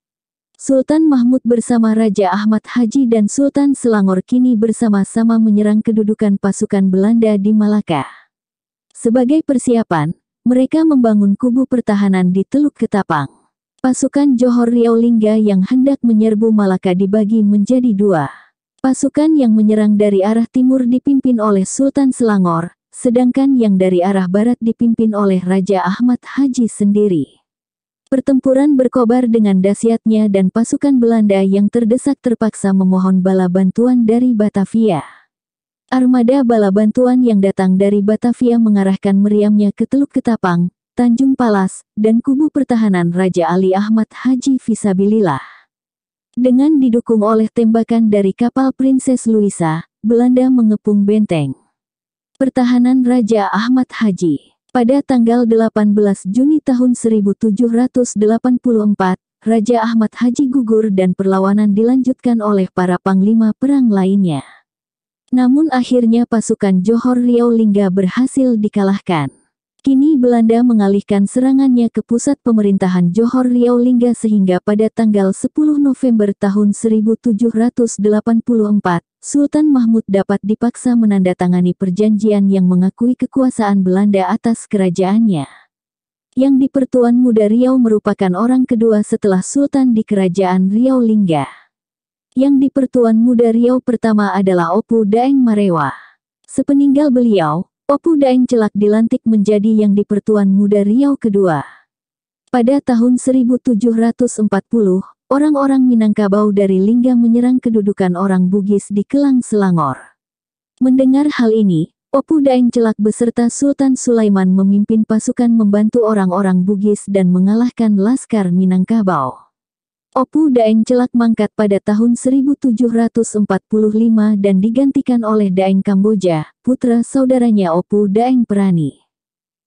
Sultan Mahmud bersama Raja Ahmad Haji dan Sultan Selangor kini bersama-sama menyerang kedudukan pasukan Belanda di Malaka. Sebagai persiapan, mereka membangun kubu pertahanan di Teluk Ketapang. Pasukan Johor Riau Lingga yang hendak menyerbu Malaka dibagi menjadi dua. Pasukan yang menyerang dari arah timur dipimpin oleh Sultan Selangor, sedangkan yang dari arah barat dipimpin oleh Raja Ahmad Haji sendiri. Pertempuran berkobar dengan dahsyatnya dan pasukan Belanda yang terdesak terpaksa memohon bala bantuan dari Batavia. Armada bala bantuan yang datang dari Batavia mengarahkan meriamnya ke Teluk Ketapang, Tanjung Palas, dan kubu pertahanan Raja Ali Ahmad Haji Visabilillah. Dengan didukung oleh tembakan dari kapal Princess Luisa, Belanda mengepung benteng. Pertahanan Raja Ahmad Haji pada tanggal 18 Juni tahun 1784, Raja Ahmad Haji gugur dan perlawanan dilanjutkan oleh para panglima perang lainnya. Namun akhirnya pasukan Johor Riau Lingga berhasil dikalahkan. Kini Belanda mengalihkan serangannya ke pusat pemerintahan Johor Riau Lingga sehingga pada tanggal 10 November tahun 1784, Sultan Mahmud dapat dipaksa menandatangani perjanjian yang mengakui kekuasaan Belanda atas kerajaannya. Yang di Pertuan Muda Riau merupakan orang kedua setelah Sultan di Kerajaan Riau Lingga. Yang di Pertuan Muda Riau pertama adalah Opu Daeng Marewa. Sepeninggal beliau, Opu Daeng celak dilantik menjadi yang dipertuan muda Riau kedua. Pada tahun 1740, orang-orang Minangkabau dari Lingga menyerang kedudukan orang Bugis di Kelang Selangor. Mendengar hal ini, Opu Daeng celak beserta Sultan Sulaiman memimpin pasukan membantu orang-orang Bugis dan mengalahkan Laskar Minangkabau. Opu Daeng celak mangkat pada tahun 1745 dan digantikan oleh Daeng Kamboja, putra saudaranya Opu Daeng Perani.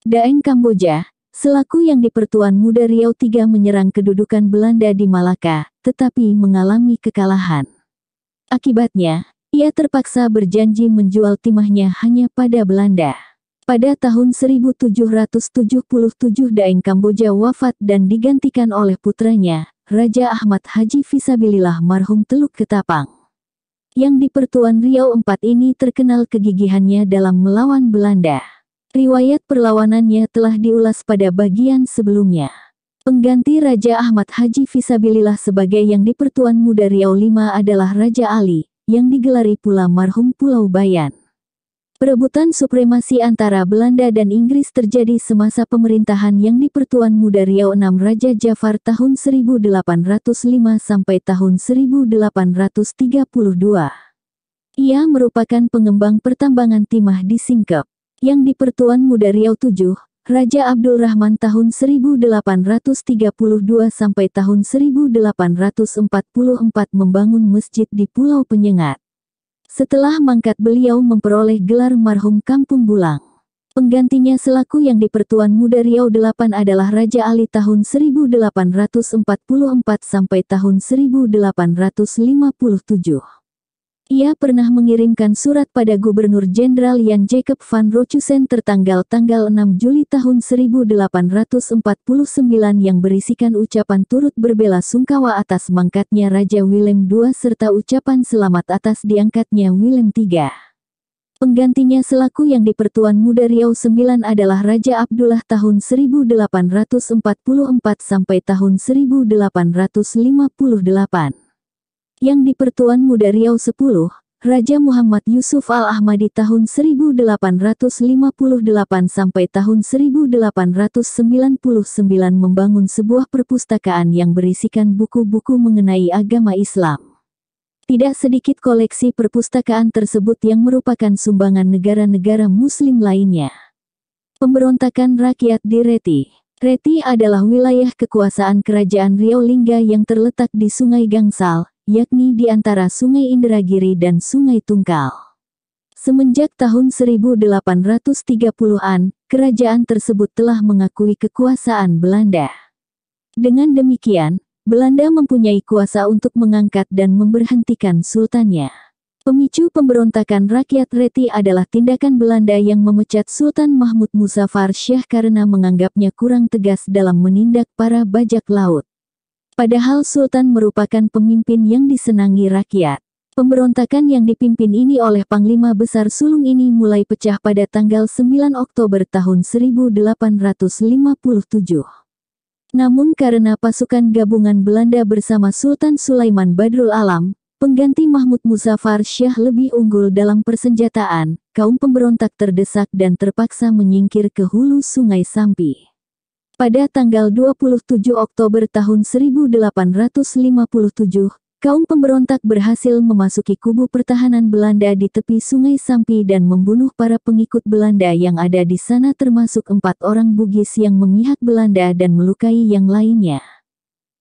Daeng Kamboja, selaku yang dipertuan Muda Riau III menyerang kedudukan Belanda di Malaka, tetapi mengalami kekalahan. Akibatnya, ia terpaksa berjanji menjual timahnya hanya pada Belanda. Pada tahun 1777 Daeng Kamboja wafat dan digantikan oleh putranya, Raja Ahmad Haji Fisabilillah marhum Teluk Ketapang. Yang di Pertuan Riau IV ini terkenal kegigihannya dalam melawan Belanda. Riwayat perlawanannya telah diulas pada bagian sebelumnya. Pengganti Raja Ahmad Haji Fisabilillah sebagai yang di Pertuan Muda Riau V adalah Raja Ali, yang digelari pula marhum Pulau Bayan. Perebutan supremasi antara Belanda dan Inggris terjadi semasa pemerintahan yang dipertuan Muda Riau VI Raja Jafar tahun 1805 sampai tahun 1832. Ia merupakan pengembang pertambangan timah di Singkep, yang dipertuan Muda Riau VII, Raja Abdul Rahman tahun 1832 sampai tahun 1844 membangun masjid di Pulau Penyengat. Setelah mangkat beliau memperoleh gelar marhum Kampung Bulang. Penggantinya selaku yang di Pertuan Muda Riau delapan adalah Raja Ali tahun 1844 sampai tahun 1857. Ia pernah mengirimkan surat pada Gubernur Jenderal Jan Jacob van Rochusen tertanggal tanggal 6 Juli tahun 1849 yang berisikan ucapan turut berbela sungkawa atas mangkatnya Raja Willem II serta ucapan selamat atas diangkatnya Willem III. Penggantinya selaku yang dipertuan Muda Riau 9 adalah Raja Abdullah tahun 1844 sampai tahun 1858 yang di Pertuan Muda Riau 10, Raja Muhammad Yusuf Al-Ahmadi tahun 1858 sampai tahun 1899 membangun sebuah perpustakaan yang berisikan buku-buku mengenai agama Islam. Tidak sedikit koleksi perpustakaan tersebut yang merupakan sumbangan negara-negara muslim lainnya. Pemberontakan rakyat di Reti Reti adalah wilayah kekuasaan Kerajaan Riau Lingga yang terletak di Sungai Gangsal, yakni di antara Sungai Indragiri dan Sungai Tungkal. Semenjak tahun 1830-an, kerajaan tersebut telah mengakui kekuasaan Belanda. Dengan demikian, Belanda mempunyai kuasa untuk mengangkat dan memberhentikan sultannya. Pemicu pemberontakan rakyat Reti adalah tindakan Belanda yang memecat Sultan Mahmud Musafar Syah karena menganggapnya kurang tegas dalam menindak para bajak laut. Padahal Sultan merupakan pemimpin yang disenangi rakyat. Pemberontakan yang dipimpin ini oleh Panglima Besar Sulung ini mulai pecah pada tanggal 9 Oktober tahun 1857. Namun karena pasukan gabungan Belanda bersama Sultan Sulaiman Badrul Alam, pengganti Mahmud Musafar Syah lebih unggul dalam persenjataan, kaum pemberontak terdesak dan terpaksa menyingkir ke hulu Sungai Sampi. Pada tanggal 27 Oktober tahun 1857, kaum pemberontak berhasil memasuki kubu pertahanan Belanda di tepi Sungai Sampi dan membunuh para pengikut Belanda yang ada di sana termasuk empat orang Bugis yang memihak Belanda dan melukai yang lainnya.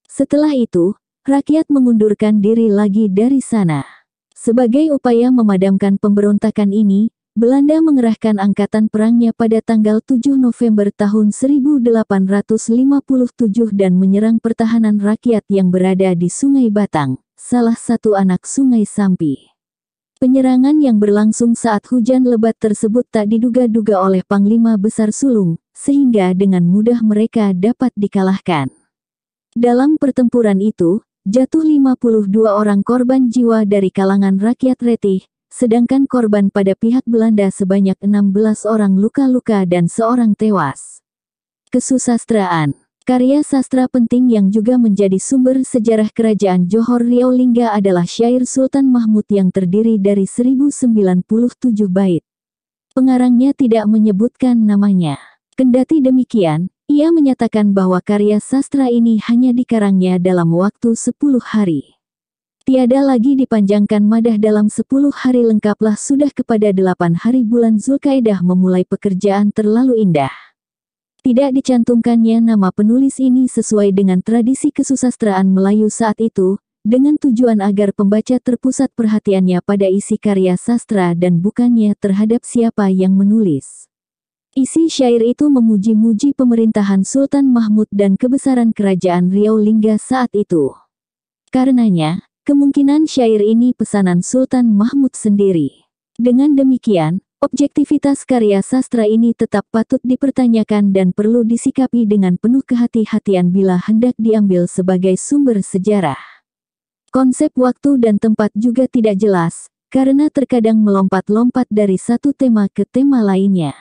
Setelah itu, rakyat mengundurkan diri lagi dari sana. Sebagai upaya memadamkan pemberontakan ini, Belanda mengerahkan angkatan perangnya pada tanggal 7 November tahun 1857 dan menyerang pertahanan rakyat yang berada di Sungai Batang, salah satu anak Sungai Sampi. Penyerangan yang berlangsung saat hujan lebat tersebut tak diduga-duga oleh Panglima Besar Sulung, sehingga dengan mudah mereka dapat dikalahkan. Dalam pertempuran itu, jatuh 52 orang korban jiwa dari kalangan rakyat retih, sedangkan korban pada pihak Belanda sebanyak 16 orang luka-luka dan seorang tewas. Kesusastraan Karya sastra penting yang juga menjadi sumber sejarah kerajaan Johor Riau Lingga adalah syair Sultan Mahmud yang terdiri dari 1097 bait. Pengarangnya tidak menyebutkan namanya. Kendati demikian, ia menyatakan bahwa karya sastra ini hanya dikarangnya dalam waktu 10 hari. Tiada lagi dipanjangkan madah dalam sepuluh hari lengkaplah sudah kepada delapan hari bulan Zulkaidah memulai pekerjaan terlalu indah. Tidak dicantumkannya nama penulis ini sesuai dengan tradisi kesusastraan Melayu saat itu, dengan tujuan agar pembaca terpusat perhatiannya pada isi karya sastra dan bukannya terhadap siapa yang menulis. Isi syair itu memuji-muji pemerintahan Sultan Mahmud dan kebesaran kerajaan Riau Lingga saat itu. Karenanya, Kemungkinan syair ini pesanan Sultan Mahmud sendiri. Dengan demikian, objektivitas karya sastra ini tetap patut dipertanyakan dan perlu disikapi dengan penuh kehati-hatian bila hendak diambil sebagai sumber sejarah. Konsep waktu dan tempat juga tidak jelas, karena terkadang melompat-lompat dari satu tema ke tema lainnya.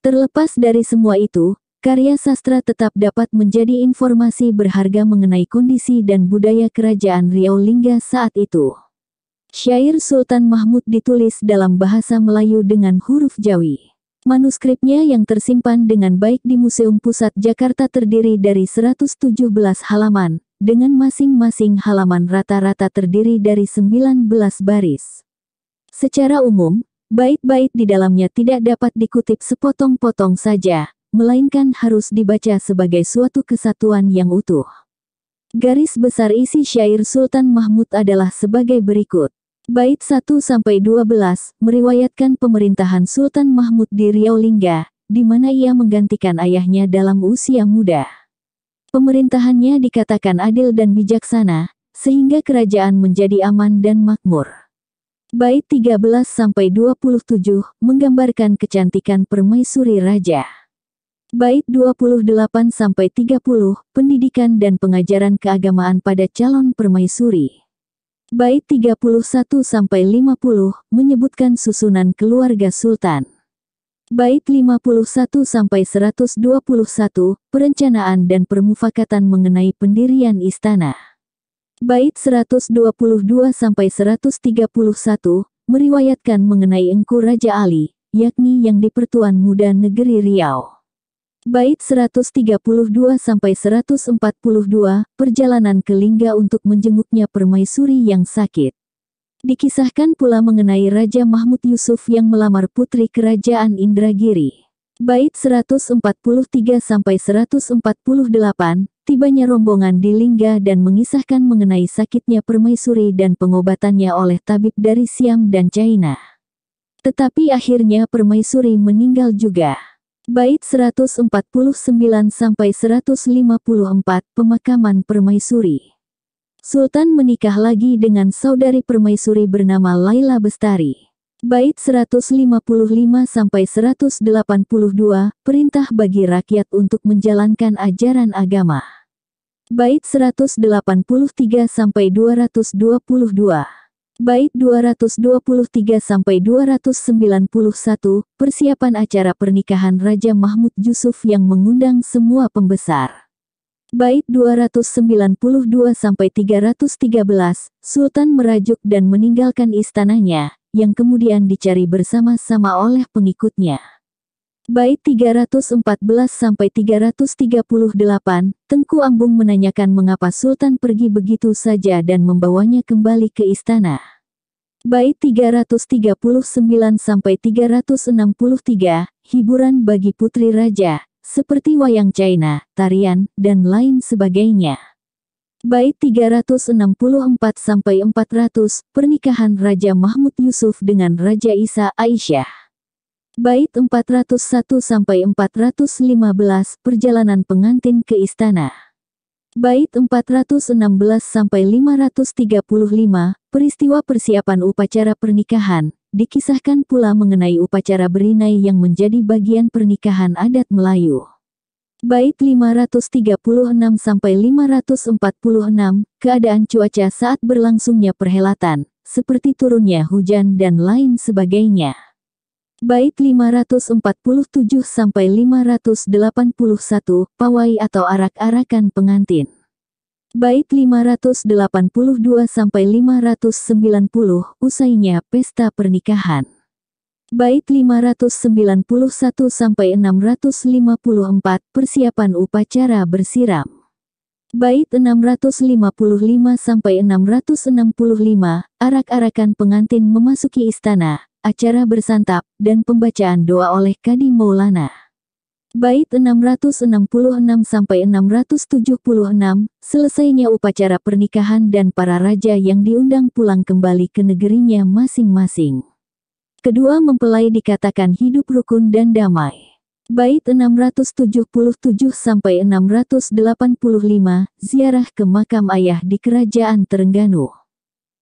Terlepas dari semua itu, Karya sastra tetap dapat menjadi informasi berharga mengenai kondisi dan budaya kerajaan Riau Lingga saat itu. Syair Sultan Mahmud ditulis dalam bahasa Melayu dengan huruf Jawi. Manuskripnya yang tersimpan dengan baik di Museum Pusat Jakarta terdiri dari 117 halaman, dengan masing-masing halaman rata-rata terdiri dari 19 baris. Secara umum, bait-bait di dalamnya tidak dapat dikutip sepotong-potong saja, melainkan harus dibaca sebagai suatu kesatuan yang utuh. Garis besar isi syair Sultan Mahmud adalah sebagai berikut. Bait 1-12 meriwayatkan pemerintahan Sultan Mahmud di Riau Lingga, di mana ia menggantikan ayahnya dalam usia muda. Pemerintahannya dikatakan adil dan bijaksana, sehingga kerajaan menjadi aman dan makmur. Bait 13-27 menggambarkan kecantikan permaisuri raja. Bait 28-30, Pendidikan dan Pengajaran Keagamaan pada Calon Permaisuri. Bait 31-50, menyebutkan susunan keluarga Sultan. Bait 51-121, perencanaan dan permufakatan mengenai pendirian istana. Bait 122-131, meriwayatkan mengenai engku Raja Ali, yakni yang dipertuan Pertuan Muda Negeri Riau. Bait 132 142, perjalanan ke Lingga untuk menjenguknya permaisuri yang sakit. Dikisahkan pula mengenai Raja Mahmud Yusuf yang melamar putri kerajaan Indragiri. Bait 143 sampai 148, tibanya rombongan di Lingga dan mengisahkan mengenai sakitnya permaisuri dan pengobatannya oleh tabib dari Siam dan China. Tetapi akhirnya permaisuri meninggal juga. Bait 149 sampai 154 Pemakaman Permaisuri. Sultan menikah lagi dengan saudari permaisuri bernama Laila Bestari. Bait 155 sampai 182 Perintah bagi rakyat untuk menjalankan ajaran agama. Bait 183 sampai 222 Bait 223-291, persiapan acara pernikahan Raja Mahmud Yusuf yang mengundang semua pembesar. Bait 292-313, Sultan merajuk dan meninggalkan istananya, yang kemudian dicari bersama-sama oleh pengikutnya. Bait 314-338, sampai Tengku Ambung menanyakan mengapa Sultan pergi begitu saja dan membawanya kembali ke istana. Baik 339-363, sampai hiburan bagi putri raja, seperti wayang China, tarian, dan lain sebagainya. Bait 364-400, sampai pernikahan Raja Mahmud Yusuf dengan Raja Isa Aisyah. Bait 401 sampai 415 Perjalanan pengantin ke istana. Bait 416 sampai 535 Peristiwa persiapan upacara pernikahan. Dikisahkan pula mengenai upacara berinai yang menjadi bagian pernikahan adat Melayu. Bait 536 sampai 546 Keadaan cuaca saat berlangsungnya perhelatan, seperti turunnya hujan dan lain sebagainya. Bait 547 sampai 581 pawai atau arak-arakan pengantin. Bait 582 sampai 590 usainya pesta pernikahan. Bait 591 sampai 654 persiapan upacara bersiram. Bait 655 sampai 665 arak-arakan pengantin memasuki istana acara bersantap, dan pembacaan doa oleh Kadi Maulana. Bait 666-676, selesainya upacara pernikahan dan para raja yang diundang pulang kembali ke negerinya masing-masing. Kedua mempelai dikatakan hidup rukun dan damai. Bait 677-685, ziarah ke makam ayah di kerajaan Terengganu.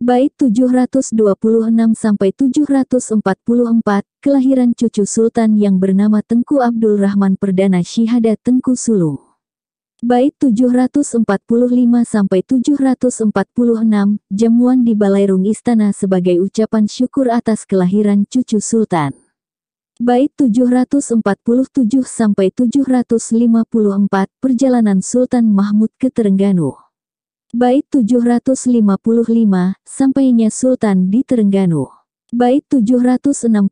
Bait 726 sampai 744, kelahiran cucu sultan yang bernama Tengku Abdul Rahman Perdana Syihada Tengku Sulung. Bait 745 sampai 746, jamuan di Balairung Istana sebagai ucapan syukur atas kelahiran cucu sultan. Bait 747 sampai 754, perjalanan Sultan Mahmud ke Terengganu. Bait 755, sampainya Sultan di Terengganu. Bait 764,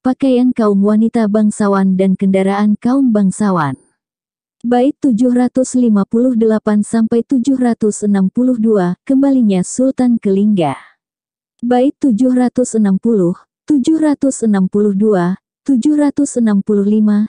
pakaian kaum wanita bangsawan dan kendaraan kaum bangsawan. Bait 758 sampai 762, kembalinya Sultan ke Lingga. Bait 760, 762, 765, 789,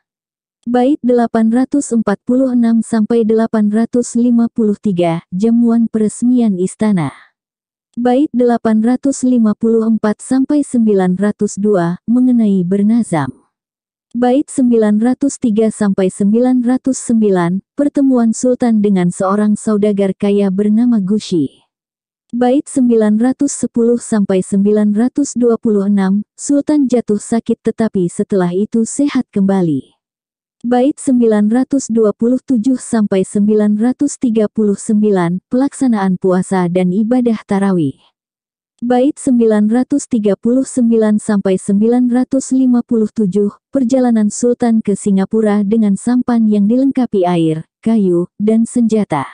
Bait 846 sampai 853, jamuan peresmian istana. Bait 854 sampai 902 mengenai bernazam. Bait 903 sampai 909, pertemuan sultan dengan seorang saudagar kaya bernama Gushi. Bait 910 sampai 926, Sultan jatuh sakit tetapi setelah itu sehat kembali. Bait 927 sampai 939, pelaksanaan puasa dan ibadah tarawih. Bait 939 sampai 957, perjalanan sultan ke Singapura dengan sampan yang dilengkapi air, kayu, dan senjata.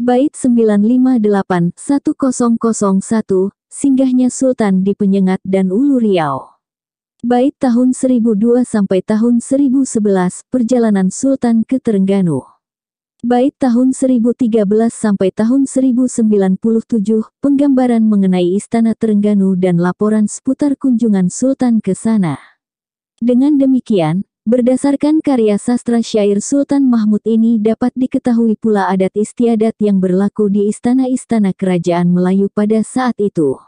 Bait 958-1001, singgahnya sultan di Penyengat dan Ulu Riau. Baik tahun 1002 sampai tahun 1011, perjalanan Sultan ke Terengganu. Baik tahun 1013 sampai tahun 1097, penggambaran mengenai Istana Terengganu dan laporan seputar kunjungan Sultan ke sana. Dengan demikian, Berdasarkan karya sastra syair Sultan Mahmud ini dapat diketahui pula adat istiadat yang berlaku di istana-istana kerajaan Melayu pada saat itu.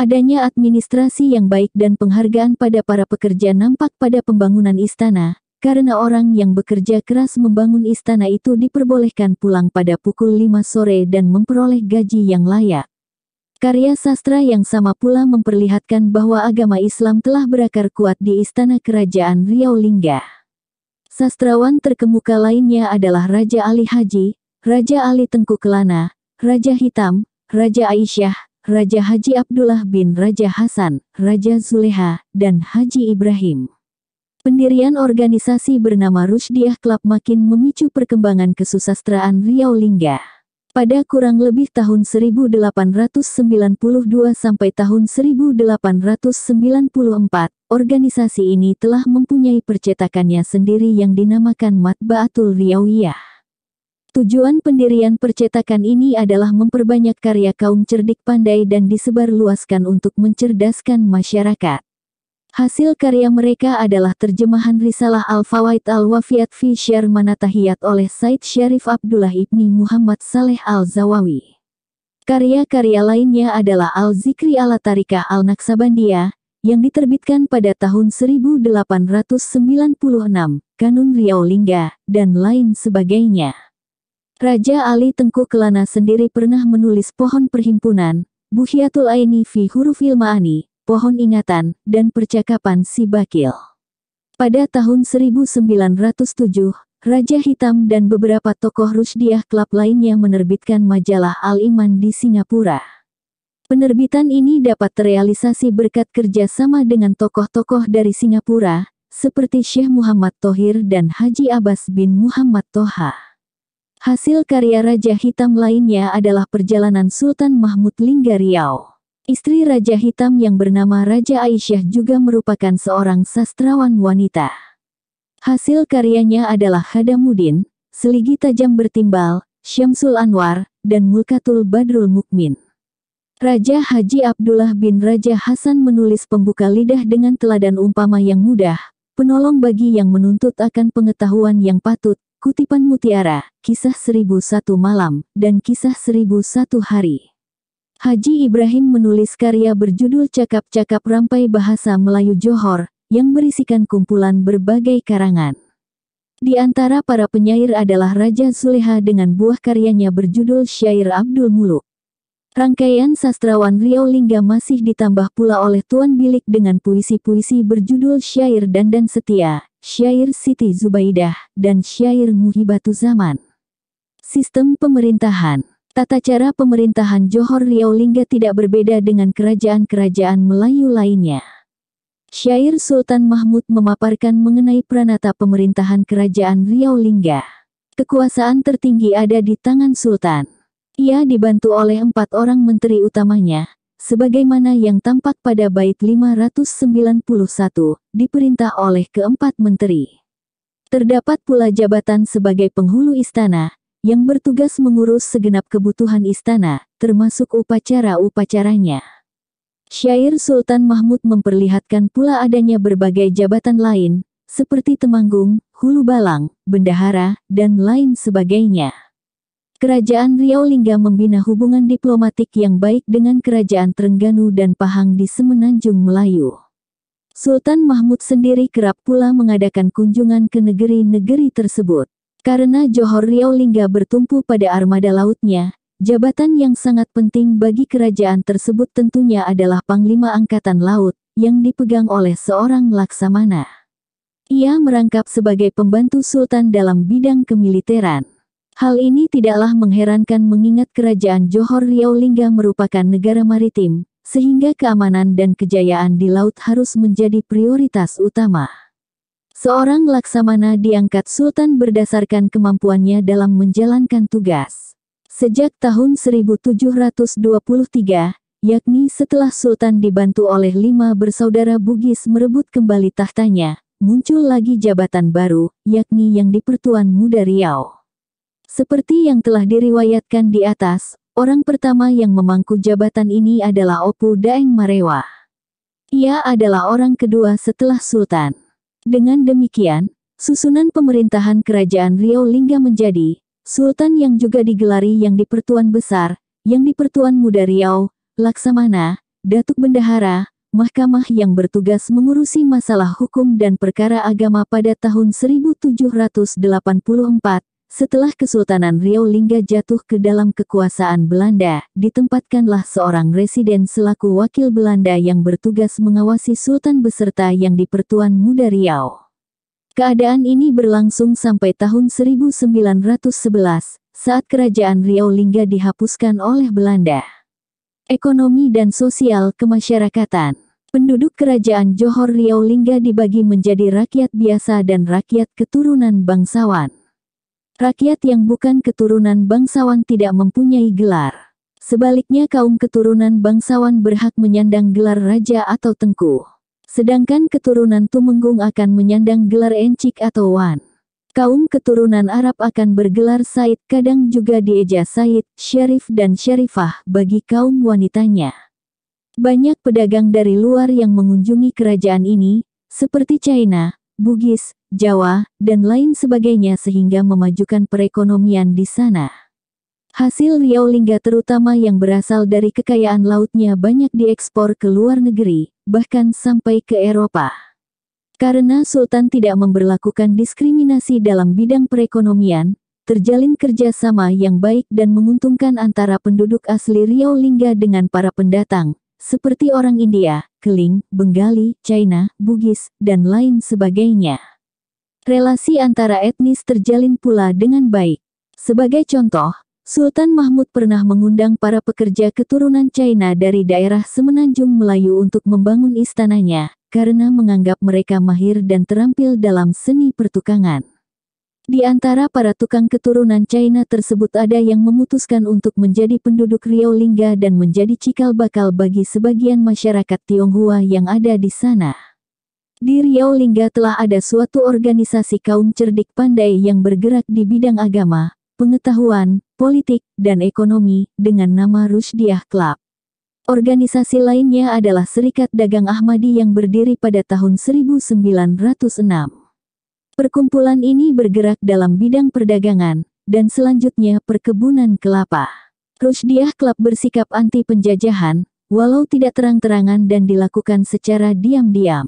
Adanya administrasi yang baik dan penghargaan pada para pekerja nampak pada pembangunan istana, karena orang yang bekerja keras membangun istana itu diperbolehkan pulang pada pukul 5 sore dan memperoleh gaji yang layak. Karya sastra yang sama pula memperlihatkan bahwa agama Islam telah berakar kuat di istana kerajaan Riau Lingga. Sastrawan terkemuka lainnya adalah Raja Ali Haji, Raja Ali Tengku Kelana, Raja Hitam, Raja Aisyah, Raja Haji Abdullah bin Raja Hasan, Raja Zuleha, dan Haji Ibrahim. Pendirian organisasi bernama Rusdiah Club makin memicu perkembangan kesusastraan Riau Lingga. Pada kurang lebih tahun 1892 sampai tahun 1894, organisasi ini telah mempunyai percetakannya sendiri yang dinamakan Matbaatul Riawiyah. Tujuan pendirian percetakan ini adalah memperbanyak karya kaum cerdik pandai dan disebarluaskan untuk mencerdaskan masyarakat. Hasil karya mereka adalah terjemahan risalah Al-Fawaid al wafiat fi Syar Manatahiyat oleh Said Syarif Abdullah Ibni Muhammad Saleh Al-Zawawi. Karya-karya lainnya adalah Al-Zikri al Tarikah al naksabandia yang diterbitkan pada tahun 1896, Kanun Riau Lingga, dan lain sebagainya. Raja Ali Tengku Kelana sendiri pernah menulis pohon perhimpunan, Buhiatul Aini fi huruf ilmaani, pohon ingatan, dan percakapan si bakil. Pada tahun 1907, Raja Hitam dan beberapa tokoh Rusdiah Club lainnya menerbitkan majalah Al-Iman di Singapura. Penerbitan ini dapat terrealisasi berkat kerja sama dengan tokoh-tokoh dari Singapura, seperti Syekh Muhammad Tohir dan Haji Abbas bin Muhammad Toha. Hasil karya Raja Hitam lainnya adalah perjalanan Sultan Mahmud Lingga Riau. Istri Raja Hitam yang bernama Raja Aisyah juga merupakan seorang sastrawan wanita. Hasil karyanya adalah Hadamudin, Seligi Tajam Bertimbal, Syamsul Anwar, dan Mulkatul Badrul Mukmin. Raja Haji Abdullah bin Raja Hasan menulis pembuka lidah dengan teladan umpama yang mudah, penolong bagi yang menuntut akan pengetahuan yang patut, Kutipan Mutiara, Kisah 1001 Malam, dan Kisah 1001 Hari. Haji Ibrahim menulis karya berjudul Cakap-Cakap Rampai Bahasa Melayu Johor, yang berisikan kumpulan berbagai karangan. Di antara para penyair adalah Raja Suleha dengan buah karyanya berjudul Syair Abdul Muluk. Rangkaian sastrawan Riau Lingga masih ditambah pula oleh Tuan Bilik dengan puisi-puisi berjudul Syair Dandan Setia, syair Siti Zubaidah, dan syair Muhibatu Zaman. Sistem pemerintahan Tata cara pemerintahan Johor Riau Lingga tidak berbeda dengan kerajaan-kerajaan Melayu lainnya. Syair Sultan Mahmud memaparkan mengenai pranata pemerintahan kerajaan Riau Lingga. Kekuasaan tertinggi ada di tangan Sultan. Ia dibantu oleh empat orang menteri utamanya, sebagaimana yang tampak pada bait 591, diperintah oleh keempat menteri. Terdapat pula jabatan sebagai penghulu istana, yang bertugas mengurus segenap kebutuhan istana, termasuk upacara-upacaranya. Syair Sultan Mahmud memperlihatkan pula adanya berbagai jabatan lain, seperti temanggung, hulu balang, bendahara, dan lain sebagainya. Kerajaan Riau Lingga membina hubungan diplomatik yang baik dengan Kerajaan Terengganu dan Pahang di Semenanjung Melayu. Sultan Mahmud sendiri kerap pula mengadakan kunjungan ke negeri-negeri tersebut. Karena Johor Riau Lingga bertumpu pada armada lautnya, jabatan yang sangat penting bagi kerajaan tersebut tentunya adalah Panglima Angkatan Laut, yang dipegang oleh seorang laksamana. Ia merangkap sebagai pembantu sultan dalam bidang kemiliteran. Hal ini tidaklah mengherankan mengingat kerajaan Johor Riau Lingga merupakan negara maritim, sehingga keamanan dan kejayaan di laut harus menjadi prioritas utama. Seorang laksamana diangkat sultan berdasarkan kemampuannya dalam menjalankan tugas. Sejak tahun 1723, yakni setelah sultan dibantu oleh lima bersaudara Bugis merebut kembali tahtanya, muncul lagi jabatan baru, yakni yang dipertuan Muda Riau. Seperti yang telah diriwayatkan di atas, orang pertama yang memangku jabatan ini adalah Opu Daeng Marewa. Ia adalah orang kedua setelah Sultan. Dengan demikian, susunan pemerintahan kerajaan Riau Lingga menjadi Sultan yang juga digelari yang Dipertuan Besar, yang Dipertuan Muda Riau, Laksamana, Datuk Bendahara, mahkamah yang bertugas mengurusi masalah hukum dan perkara agama pada tahun 1784, setelah Kesultanan Riau Lingga jatuh ke dalam kekuasaan Belanda, ditempatkanlah seorang residen selaku wakil Belanda yang bertugas mengawasi Sultan beserta yang dipertuan Muda Riau. Keadaan ini berlangsung sampai tahun 1911, saat Kerajaan Riau Lingga dihapuskan oleh Belanda. Ekonomi dan sosial kemasyarakatan Penduduk Kerajaan Johor Riau Lingga dibagi menjadi rakyat biasa dan rakyat keturunan bangsawan. Rakyat yang bukan keturunan bangsawan tidak mempunyai gelar. Sebaliknya kaum keturunan bangsawan berhak menyandang gelar raja atau tengku. Sedangkan keturunan Tumenggung akan menyandang gelar encik atau wan. Kaum keturunan Arab akan bergelar Said kadang juga dieja Said, Syarif dan Syarifah bagi kaum wanitanya. Banyak pedagang dari luar yang mengunjungi kerajaan ini, seperti China, Bugis, Jawa, dan lain sebagainya sehingga memajukan perekonomian di sana. Hasil Riau Lingga terutama yang berasal dari kekayaan lautnya banyak diekspor ke luar negeri, bahkan sampai ke Eropa. Karena Sultan tidak memberlakukan diskriminasi dalam bidang perekonomian, terjalin kerjasama yang baik dan menguntungkan antara penduduk asli Riau Lingga dengan para pendatang, seperti orang India, Keling, Bengali, China, Bugis, dan lain sebagainya. Relasi antara etnis terjalin pula dengan baik. Sebagai contoh, Sultan Mahmud pernah mengundang para pekerja keturunan China dari daerah Semenanjung Melayu untuk membangun istananya, karena menganggap mereka mahir dan terampil dalam seni pertukangan. Di antara para tukang keturunan China tersebut ada yang memutuskan untuk menjadi penduduk Riau Lingga dan menjadi cikal bakal bagi sebagian masyarakat Tionghoa yang ada di sana. Di Riau Lingga telah ada suatu organisasi kaum cerdik pandai yang bergerak di bidang agama, pengetahuan, politik, dan ekonomi, dengan nama Rusdiah Club. Organisasi lainnya adalah Serikat Dagang Ahmadi yang berdiri pada tahun 1906. Perkumpulan ini bergerak dalam bidang perdagangan, dan selanjutnya perkebunan kelapa. Rusdiah Club bersikap anti penjajahan, walau tidak terang-terangan dan dilakukan secara diam-diam.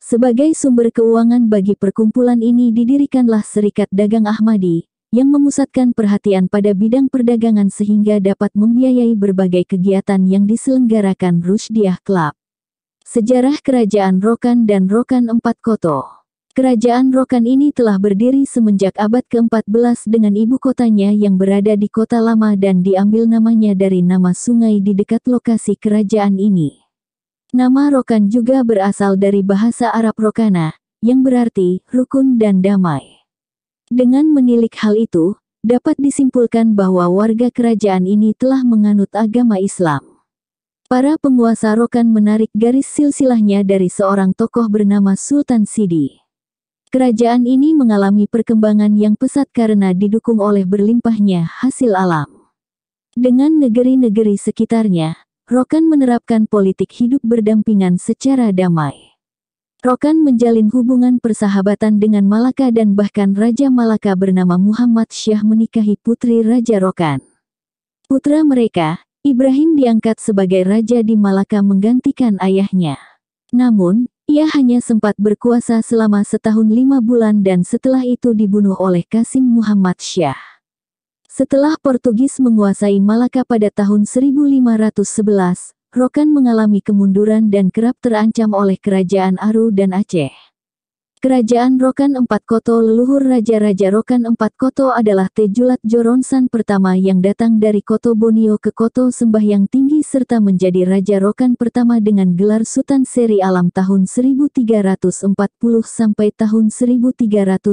Sebagai sumber keuangan bagi perkumpulan ini didirikanlah Serikat Dagang Ahmadi, yang memusatkan perhatian pada bidang perdagangan sehingga dapat membiayai berbagai kegiatan yang diselenggarakan Rusdiah Club. Sejarah Kerajaan Rokan dan Rokan Empat Koto Kerajaan Rokan ini telah berdiri semenjak abad ke-14 dengan ibu kotanya yang berada di kota lama dan diambil namanya dari nama sungai di dekat lokasi kerajaan ini. Nama Rokan juga berasal dari bahasa Arab Rokana, yang berarti rukun dan damai. Dengan menilik hal itu, dapat disimpulkan bahwa warga kerajaan ini telah menganut agama Islam. Para penguasa Rokan menarik garis silsilahnya dari seorang tokoh bernama Sultan Sidi. Kerajaan ini mengalami perkembangan yang pesat karena didukung oleh berlimpahnya hasil alam. Dengan negeri-negeri sekitarnya, Rokan menerapkan politik hidup berdampingan secara damai. Rokan menjalin hubungan persahabatan dengan Malaka dan bahkan Raja Malaka bernama Muhammad Syah menikahi putri Raja Rokan. Putra mereka, Ibrahim diangkat sebagai raja di Malaka menggantikan ayahnya. Namun, ia hanya sempat berkuasa selama setahun lima bulan dan setelah itu dibunuh oleh Kasim Muhammad Syah. Setelah Portugis menguasai Malaka pada tahun 1511, Rokan mengalami kemunduran dan kerap terancam oleh kerajaan Aru dan Aceh. Kerajaan Rokan Empat Koto leluhur Raja-Raja Rokan Empat Koto adalah Tejulat Joronsan pertama yang datang dari Koto Bonio ke Koto Sembah yang Tinggi serta menjadi Raja Rokan pertama dengan gelar Sultan Seri Alam tahun 1340 sampai tahun 1381.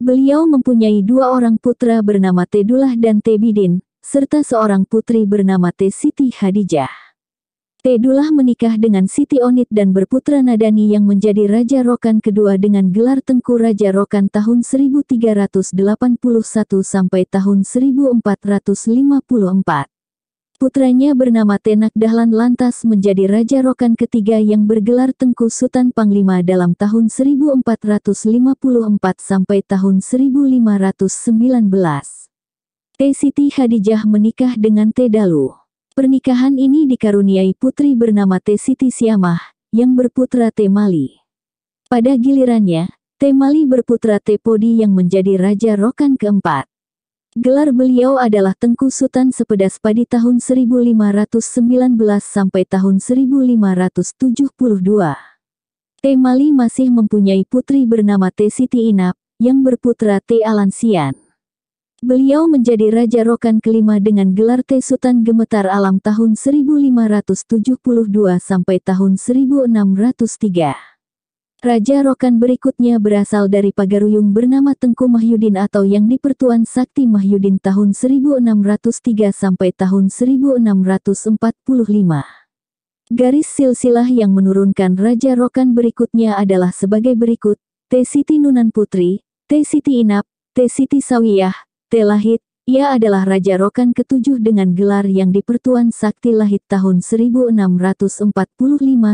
Beliau mempunyai dua orang putra bernama Tedulah dan Tebidin, serta seorang putri bernama Te Siti Khadijah. Tedullah menikah dengan Siti Onit dan berputra Nadani yang menjadi Raja Rokan kedua dengan gelar Tengku Raja Rokan tahun 1381 sampai tahun 1454. Putranya bernama Tenak Dahlan lantas menjadi Raja Rokan ketiga yang bergelar Tengku Sultan Panglima dalam tahun 1454 sampai tahun 1519. T. Siti Khadijah menikah dengan Tedalu. Pernikahan ini dikaruniai putri bernama Siti Siamah, yang berputra Mali. Pada gilirannya, Mali berputra Podi yang menjadi Raja Rokan keempat. Gelar beliau adalah Tengku Sultan Sepedas Padi tahun 1519 sampai tahun 1572. Mali masih mempunyai putri bernama Siti Inap, yang berputra Te Alansian. Beliau menjadi Raja Rokan kelima dengan gelar T. Sultan Gemetar Alam tahun 1572 sampai tahun 1603. Raja Rokan berikutnya berasal dari Pagaruyung bernama Tengku Mahyudin atau yang dipertuan Sakti Mahyudin tahun 1603 sampai tahun 1645. Garis silsilah yang menurunkan Raja Rokan berikutnya adalah sebagai berikut, T. Siti Nunan Putri, T. Siti Inap, T. Siti Sawiyah, Telahit, ia adalah Raja Rokan ketujuh dengan gelar yang dipertuan Sakti Lahit tahun 1645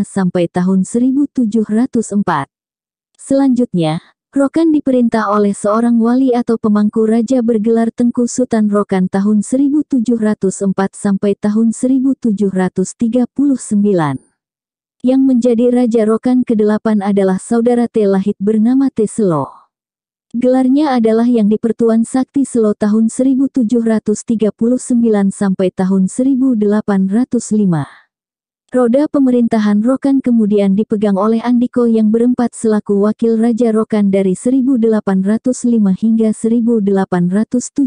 sampai tahun 1704. Selanjutnya, Rokan diperintah oleh seorang wali atau pemangku raja bergelar Tengku Sultan Rokan tahun 1704 sampai tahun 1739. Yang menjadi Raja Rokan ke-8 adalah saudara Telahit bernama Teselo. Gelarnya adalah yang di Pertuan Sakti Selo tahun 1739 sampai tahun 1805. Roda pemerintahan Rokan kemudian dipegang oleh Andiko yang berempat selaku wakil Raja Rokan dari 1805 hingga 1817.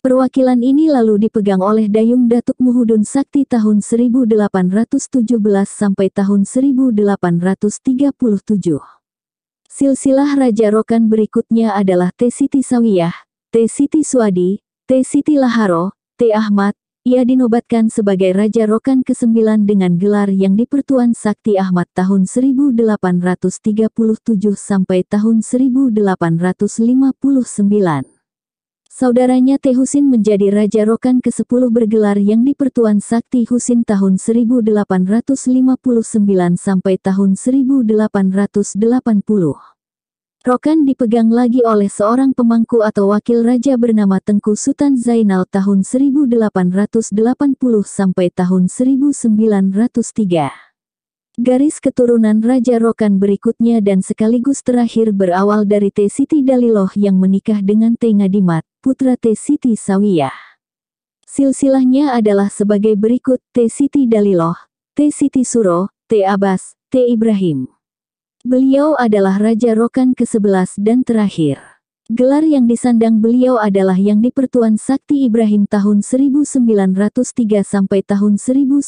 Perwakilan ini lalu dipegang oleh Dayung Datuk Muhudun Sakti tahun 1817 sampai tahun 1837. Silsilah Raja Rokan berikutnya adalah T. Siti Sawiyah, T. Siti Suwadi, T. Siti Laharo, T. Ahmad. Ia dinobatkan sebagai Raja Rokan ke-9 dengan gelar yang dipertuan Sakti Ahmad tahun 1837 sampai tahun 1859. Saudaranya Teh Husin menjadi Raja Rokan ke-10 bergelar yang dipertuan Sakti Husin tahun 1859 sampai tahun 1880. Rokan dipegang lagi oleh seorang pemangku atau wakil raja bernama Tengku Sultan Zainal tahun 1880 sampai tahun 1903. Garis keturunan Raja Rokan berikutnya dan sekaligus terakhir berawal dari T. Siti Daliloh yang menikah dengan T. Ngadimat putra T. Siti Sawiyah. Silsilahnya adalah sebagai berikut T. Siti Daliloh, T. Siti Suro, T. Abbas, T. Ibrahim. Beliau adalah Raja Rokan ke-11 dan terakhir. Gelar yang disandang beliau adalah yang dipertuan Sakti Ibrahim tahun 1903 sampai tahun 1942.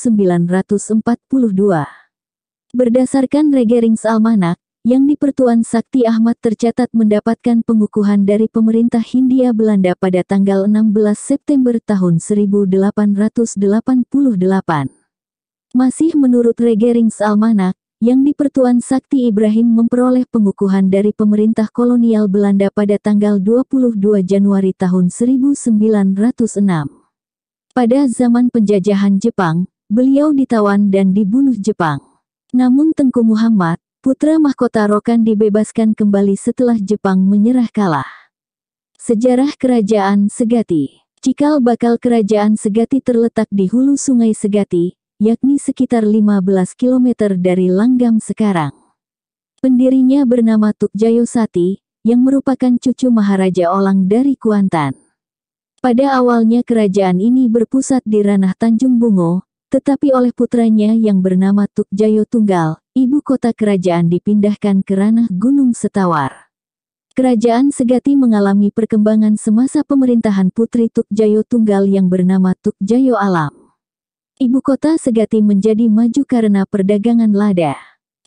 Berdasarkan Regerings Almanak, yang di Pertuan Sakti Ahmad tercatat mendapatkan pengukuhan dari pemerintah Hindia Belanda pada tanggal 16 September tahun 1888. Masih menurut Regerings Almanak, yang di Pertuan Sakti Ibrahim memperoleh pengukuhan dari pemerintah kolonial Belanda pada tanggal 22 Januari tahun 1906. Pada zaman penjajahan Jepang, beliau ditawan dan dibunuh Jepang. Namun Tengku Muhammad, Putra mahkota Rokan dibebaskan kembali setelah Jepang menyerah kalah. Sejarah Kerajaan Segati Cikal bakal Kerajaan Segati terletak di hulu Sungai Segati, yakni sekitar 15 km dari Langgam sekarang. Pendirinya bernama Tuk Jayosati, yang merupakan cucu Maharaja Olang dari Kuantan. Pada awalnya kerajaan ini berpusat di ranah Tanjung Bungo, tetapi oleh putranya yang bernama Tuk Jayo Tunggal, ibu kota kerajaan dipindahkan ke ranah Gunung Setawar. Kerajaan Segati mengalami perkembangan semasa pemerintahan putri Tuk Jayo Tunggal yang bernama Tuk Jayo Alam. Ibu kota Segati menjadi maju karena perdagangan lada.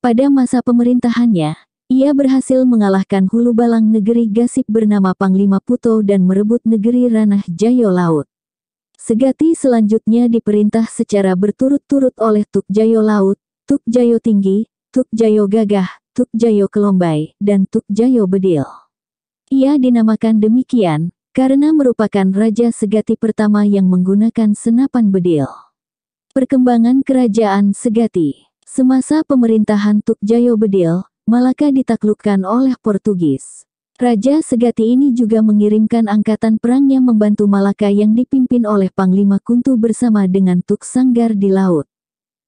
Pada masa pemerintahannya, ia berhasil mengalahkan hulu balang negeri Gasip bernama Panglima Puto dan merebut negeri ranah Jayo Laut. Segati selanjutnya diperintah secara berturut-turut oleh Tuk Jayo Laut, Tuk Jayo Tinggi, Tuk Jayo Gagah, Tuk Jayo Kelombai, dan Tuk Jayo Bedil. Ia dinamakan demikian, karena merupakan Raja Segati pertama yang menggunakan senapan bedil. Perkembangan Kerajaan Segati Semasa pemerintahan Tuk Jayo Bedil, Malaka ditaklukkan oleh Portugis. Raja Segati ini juga mengirimkan angkatan perangnya membantu Malaka yang dipimpin oleh Panglima Kuntu bersama dengan Tuk Sanggar di laut.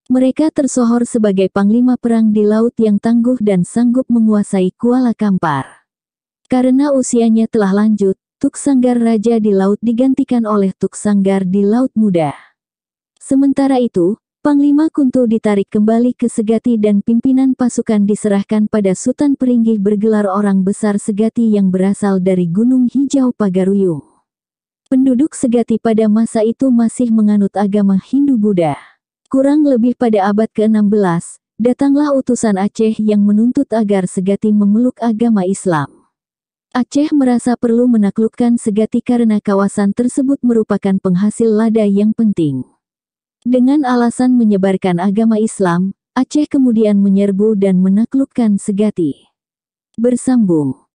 Mereka tersohor sebagai Panglima Perang di laut yang tangguh dan sanggup menguasai Kuala Kampar. Karena usianya telah lanjut, Tuk Sanggar Raja di Laut digantikan oleh Tuk Sanggar di Laut Muda. Sementara itu, Panglima Kuntu ditarik kembali ke Segati dan pimpinan pasukan diserahkan pada Sultan Peringgi bergelar orang besar Segati yang berasal dari Gunung Hijau Pagaruyu. Penduduk Segati pada masa itu masih menganut agama Hindu-Buddha. Kurang lebih pada abad ke-16, datanglah utusan Aceh yang menuntut agar Segati memeluk agama Islam. Aceh merasa perlu menaklukkan Segati karena kawasan tersebut merupakan penghasil lada yang penting. Dengan alasan menyebarkan agama Islam, Aceh kemudian menyerbu dan menaklukkan Segati. Bersambung